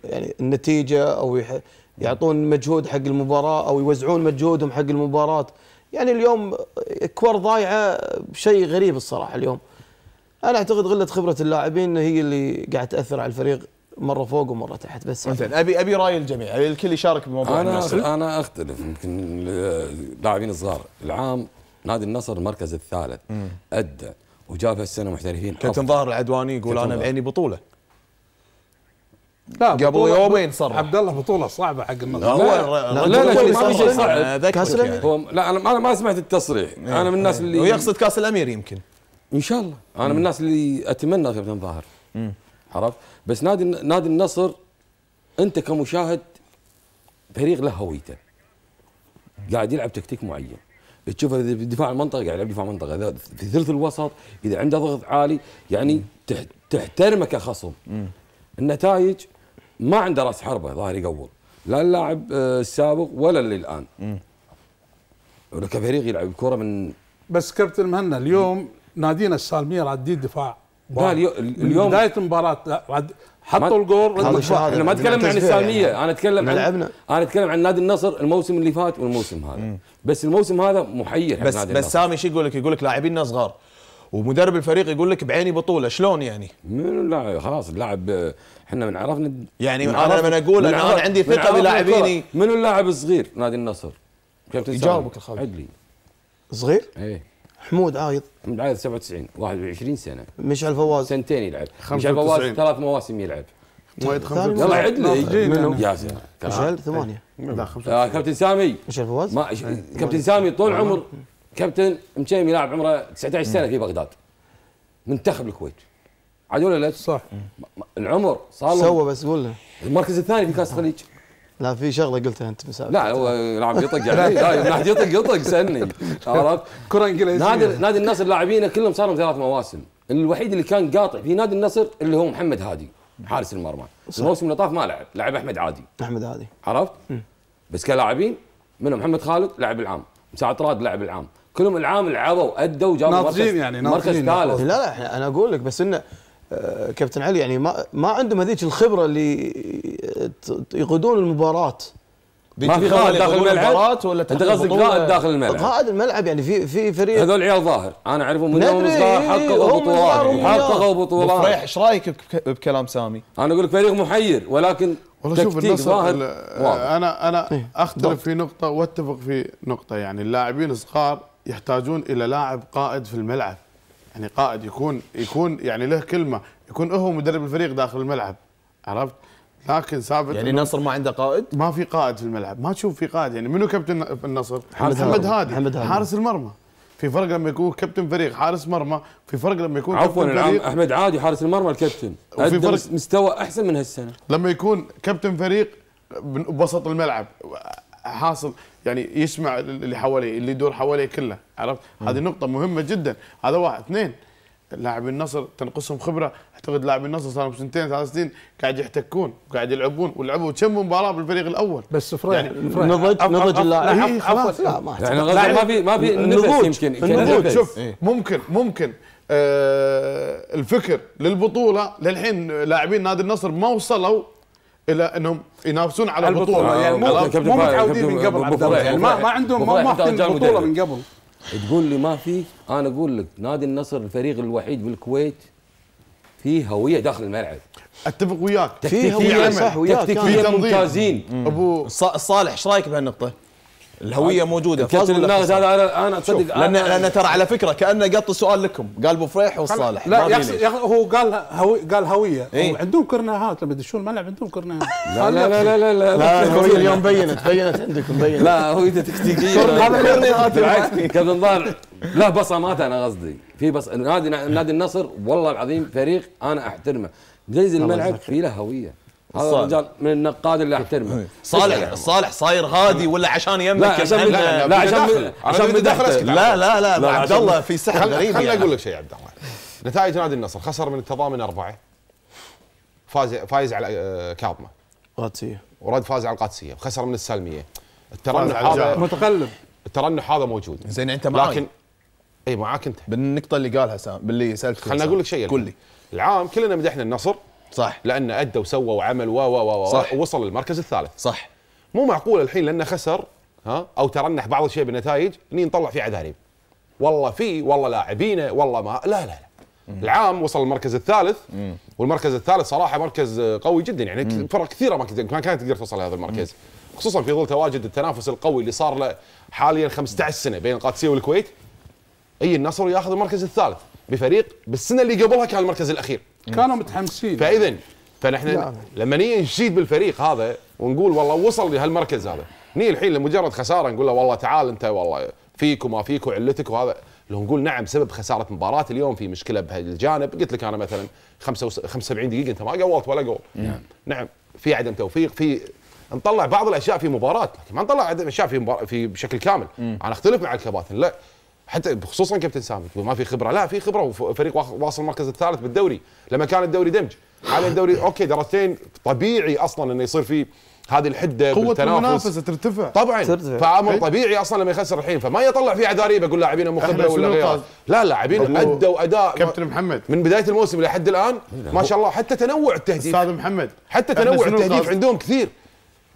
يعني النتيجه او يح... يعطون مجهود حق المباراه او يوزعون مجهودهم حق المباراه يعني اليوم كور ضايعه شيء غريب الصراحه اليوم انا اعتقد قله خبره اللاعبين هي اللي قاعد تاثر على الفريق مره فوق ومره تحت بس مثلا ابي ابي راي الجميع ابي الكل يشارك بموضوع انا النصر. انا اختلف يمكن اللاعبين الصغار العام نادي النصر المركز الثالث ادى وجاب هالسنه محترفين كابتن ظاهر العدواني يقول انا بعيني بطوله لا قبل يومين صرح عبد الله بطوله صعبه حق النصر لا لا لا, لا, لا ما في شيء صعب آه، كاس الامير لا انا ما سمعت التصريح إيه. انا من الناس اللي هو يقصد كاس الامير يمكن ان شاء الله انا من الناس اللي اتمنى كابتن ظاهر عرفت بس نادي نادي النصر انت كمشاهد فريق له هويته قاعد يلعب تكتيك معين تشوف دفاع المنطقه قاعد يلعب دفاع المنطقه اذا في ثلث الوسط اذا عنده ضغط عالي يعني تحترمه كخصم النتائج ما عنده راس حربه ظاهر يقول لا اللاعب آه، السابق ولا اللي الان كفريق يلعب الكره من بس كابتن مهنا اليوم نادينا السالميه رادين دفاع لا اليوم بدايه المباراه لا رد حطوا الجول احنا ما تكلمنا عن يعني. السالميه يعني. انا اتكلم عن لعبنا. انا اتكلم عن نادي النصر الموسم اللي فات والموسم هذا مم. بس الموسم هذا محير بس بس النصر. سامي شو يقول لك يقول لك لاعبيننا صغار ومدرب الفريق يقول لك بعيني بطوله شلون يعني؟ لا خلاص اللاعب احنا من عرفنا يعني من عرفنا انا لما اقول انا, أنا عندي ثقه بلاعبيني منو اللاعب الصغير نادي النصر؟ يجاوبك الخالد عدلي صغير؟ ايه حمود عايض حمود عايض 97 21 سنه مشعل فواز سنتين يلعب مشعل فواز ثلاث مواسم يلعب وايد خمسة يلا عدلي يا سلام مشعل ثمانية لا خمسة كابتن سامي مشعل فواز كابتن سامي طول عمر كابتن مشيمي لاعب عمره 19 سنه في بغداد منتخب الكويت عاد ولا لا؟ صح العمر صار له سوى بس قول المركز الثاني في كاس آه. الخليج لا في شغله قلتها انت مساء لا هو لاعب يطق يعني لا يطق يطق سني عرفت؟ كره انجليزيه نادي نادي النصر لاعبينه كلهم صار لهم ثلاث مواسم الوحيد اللي كان قاطع في نادي النصر اللي هو محمد هادي حارس المرمى الموسم اللي طاف ما لعب لعب احمد عادي احمد عادي عرفت؟ بس كلاعبين منهم محمد خالد لاعب العام مساعد راد لاعب العام كلهم العام لعبوا ادوا وجابوا مركز يعني مركز ثالث لا لا انا اقول لك بس انه آه، كابتن علي يعني ما ما عندهم هذيك الخبره اللي يقودون المباراه ما في قائد داخل الملعب ولا انت قصدك قائد داخل الملعب قائد الملعب يعني في في فريق هذول عيال ظاهر انا اعرفهم من يوم صغار حققوا بطولات حققوا بطولات فريح ايش رايك بكلام سامي؟ انا اقول لك فريق محير ولكن والله شوف النصر انا انا إيه. اختلف في نقطه واتفق في نقطه يعني اللاعبين صغار يحتاجون الى لاعب قائد في الملعب يعني قائد يكون يكون يعني له كلمه يكون هو مدرب الفريق داخل الملعب عرفت لكن ثابت يعني النصر ما عنده قائد؟ ما في قائد في الملعب ما تشوف في قائد يعني منو كابتن النصر؟ محمد هادي محمد هادي حارس المرمى في فرق لما يكون كابتن فريق حارس مرمى في فرق لما يكون عفوا فريق احمد عادي حارس المرمى الكابتن وفي فرق مستوى احسن من هالسنه لما يكون كابتن فريق بوسط الملعب حاصل يعني يسمع اللي حواليه اللي يدور حواليه كله عرفت هذه نقطه مهمه جدا هذا واحد اثنين لاعبين النصر تنقصهم خبره اعتقد لاعبين النصر صار لهم سنتين ثلاث سنين قاعد يحتكون وقاعد يلعبون ولعبوا كم مباراه بالفريق الاول بس فريق يعني نضج نضج اللاعب إيه، خلاص لا ما يعني ما في ما في نضوج يمكن النضوج شوف إيه؟ ممكن ممكن آه الفكر للبطوله للحين لاعبين نادي النصر ما وصلوا الى انهم ينافسون على البطوله, البطولة. آه، يعني مو, مو متعودين من قبل يعني ما, ما عندهم ما ماخذين بطولة من قبل تقول لي ما في انا اقول لك نادي النصر الفريق الوحيد بالكويت فيه هويه داخل الملعب اتفق وياك في هويه صح وياك في ممتازين ابو صالح ايش رايك بهالنقطه؟ الهويه موجوده الكابتن الناس هذا انا انا تصدق لان لان ترى على فكره كانه قط السؤال لكم قال ابو فريح والصالح لا يحسن هو قال هوي قال هويه إيه؟ عندهم كرنهات لما يدشون الملعب عندهم كرنهات لا لا لا لا لا, لا, الهويه اليوم بينت بينت عندكم بينت لا هويته تكتيكيه هذا كابتن ضارع لا بصمات انا قصدي في بص نادي نادي النصر والله العظيم فريق انا احترمه نزل الملعب في له هويه هذا الرجال من النقاد اللي احترمه صالح إيه. صالح صاير هادي ولا عشان يمك لا عشان لا, لا عشان عشان مداخلة لا لا لا, عبد الله في سحر غريب خليني يعني. اقول لك شيء عبد الله نتائج نادي النصر خسر من التضامن اربعه فاز فايز على آه، كاظمه قادسيه ورد فاز على القادسيه وخسر من السالميه الترنح هذا متقلب الترنح هذا موجود زين انت معاي لكن اي معاك انت بالنقطه اللي قالها سام باللي سالت خليني اقول لك شيء قول لي العام كلنا مدحنا النصر صح لانه ادى وسوى وعمل و و و صح وصل للمركز الثالث صح مو معقول الحين لانه خسر ها او ترنح بعض الشيء بالنتائج اني نطلع فيه عذاريب والله في والله لاعبينه والله ما لا لا لا العام وصل المركز الثالث والمركز الثالث صراحه مركز قوي جدا يعني فرق كثيره ما ما كانت تقدر توصل لهذا المركز خصوصا في ظل تواجد التنافس القوي اللي صار له حاليا 15 سنه بين القادسيه والكويت اي النصر ياخذ المركز الثالث بفريق بالسنه اللي قبلها كان المركز الاخير كانوا متحمسين فاذا فنحن يعني. لما نيجي نشيد بالفريق هذا ونقول والله وصل لهالمركز هذا ني الحين لمجرد خساره نقول له والله تعال انت والله فيك وما فيك وعلتك وهذا لو نقول نعم سبب خساره مباراه اليوم في مشكله بهالجانب قلت لك انا مثلا 75 دقيقه انت ما قولت ولا قول نعم نعم في عدم توفيق في نطلع بعض الاشياء في مباراه لكن ما نطلع عدم اشياء في في بشكل كامل انا اختلف مع الكباتن لا حتى خصوصا كابتن سامي تقول ما في خبره لا في خبره وفريق واصل المركز الثالث بالدوري لما كان الدوري دمج على الدوري اوكي درجتين طبيعي اصلا انه يصير في هذه الحده قوه المنافسه ترتفع طبعا ترتفع. فامر ايه؟ طبيعي اصلا لما يخسر الحين فما يطلع فيه عذاريب اقول لاعبين مو خبره ولا غيره لا لاعبين ادوا اداء كابتن محمد من بدايه الموسم لحد الان إيه. ما شاء الله حتى تنوع التهديف استاذ محمد حتى تنوع التهديف عندهم كثير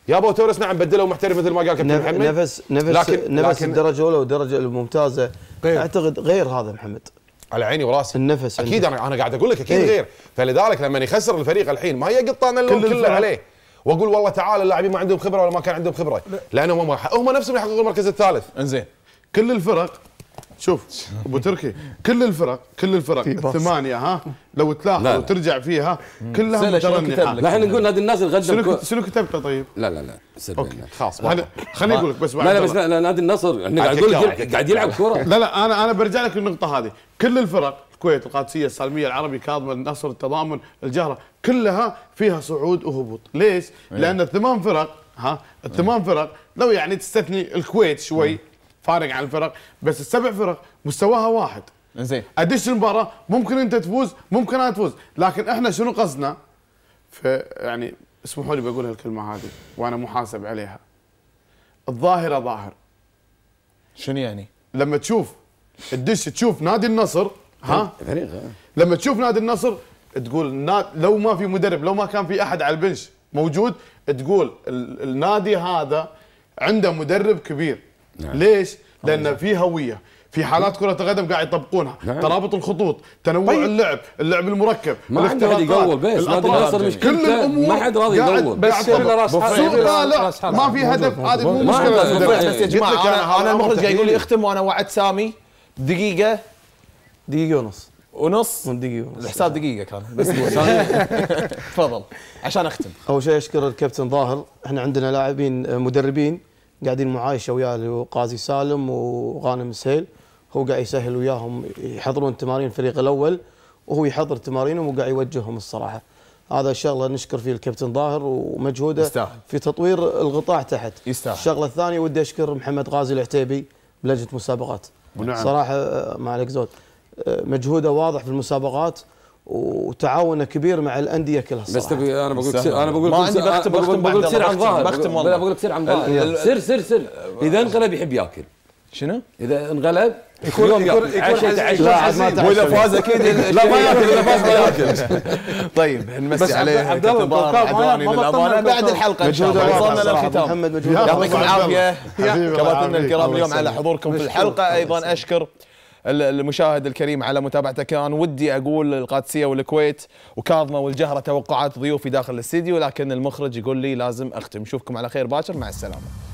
يا ابو تورس نعم بدله محترف مثل ما قال كابتن محمد نفس نفس لكن نفس لكن الدرجه الاولى والدرجه الممتازه غير اعتقد غير هذا محمد على عيني وراسي النفس اكيد انا انا قاعد اقول لك اكيد ايه؟ غير فلذلك لما يخسر الفريق الحين ما هي انا اللوم كله عليه واقول والله تعالى اللاعبين ما عندهم خبره ولا ما كان عندهم خبره لانهم هم نفسهم يحققون المركز الثالث انزين كل الفرق شوف ابو تركي كل الفرق كل الفرق الثمانيه ها لو تلاحظ وترجع فيها كلها مترنحه احنا نقول هذه الناس اللي غدوا شنو كتبته طيب؟ لا لا لا سر اوكي خلاص خليني اقول لك بس لا لا بس نادي النصر احنا قاعد قاعد يلعب كوره لا لا انا انا برجع لك النقطه هذه كل الفرق الكويت القادسيه السالميه العربي كاظم النصر التضامن الجهره كلها فيها صعود وهبوط ليش؟ إيه. لان الثمان فرق ها الثمان فرق لو يعني تستثني الكويت شوي فارق عن الفرق بس السبع فرق مستواها واحد زين ادش المباراه ممكن انت تفوز ممكن انا تفوز لكن احنا شنو قصدنا فيعني اسمحوا لي بقول هالكلمه هذه وانا محاسب عليها الظاهره ظاهر شنو يعني لما تشوف تدش تشوف نادي النصر ها فريق آه. لما تشوف نادي النصر تقول ناد لو ما في مدرب لو ما كان في احد على البنش موجود تقول النادي هذا عنده مدرب كبير نعم. ليش؟ آه. لان في هويه في حالات كرة القدم قاعد يطبقونها نعم. ترابط الخطوط تنوع طيب. اللعب اللعب المركب ما حد راضي يقول بس نادي النصر مشكلة كل الامور ما حد راضي يقول بس سوق ما في هدف هذه مو مشكلة بس يا جماعة انا انا المخرج قاعد يقول لي اختم وانا وعدت سامي دقيقة دقيقة ونص ونص دقيقة ونص الحساب دقيقة كان بس تفضل عشان اختم اول شيء اشكر الكابتن ظاهر احنا عندنا لاعبين مدربين قاعدين معايشه وياه اللي هو سالم وغانم سهيل هو قاعد يسهل وياهم يحضرون تمارين الفريق الاول وهو يحضر تمارينهم وقاعد يوجههم الصراحه هذا شغله نشكر فيه الكابتن ظاهر ومجهوده يستاهل. في تطوير القطاع تحت يستاهل. الشغله الثانيه ودي اشكر محمد غازي العتيبي بلجنه مسابقات ونعم. صراحه آه، مع عليك زود آه، مجهوده واضح في المسابقات وتعاونه كبير مع الانديه كلها بس تبي انا بقول انا بقول ما عندي بختم بختم بقول سر عن ظاهر بختم والله بقول سير عن ظاهر سير سير سير اذا انقلب يحب ياكل شنو؟ اذا انقلب يكون يوم يكون يكون لا واذا فاز اكيد لا ما ياكل اذا فاز ما ياكل طيب نمسي عليه عبد الله عدواني بعد الحلقه ان شاء الله وصلنا للختام محمد مجهود يعطيكم العافيه كباتننا الكرام اليوم على حضوركم في الحلقه ايضا اشكر المشاهد الكريم على متابعته كان ودي اقول القادسيه والكويت وكاظمه والجهره توقعات ضيوفي داخل الاستديو لكن المخرج يقول لي لازم اختم نشوفكم على خير باكر مع السلامه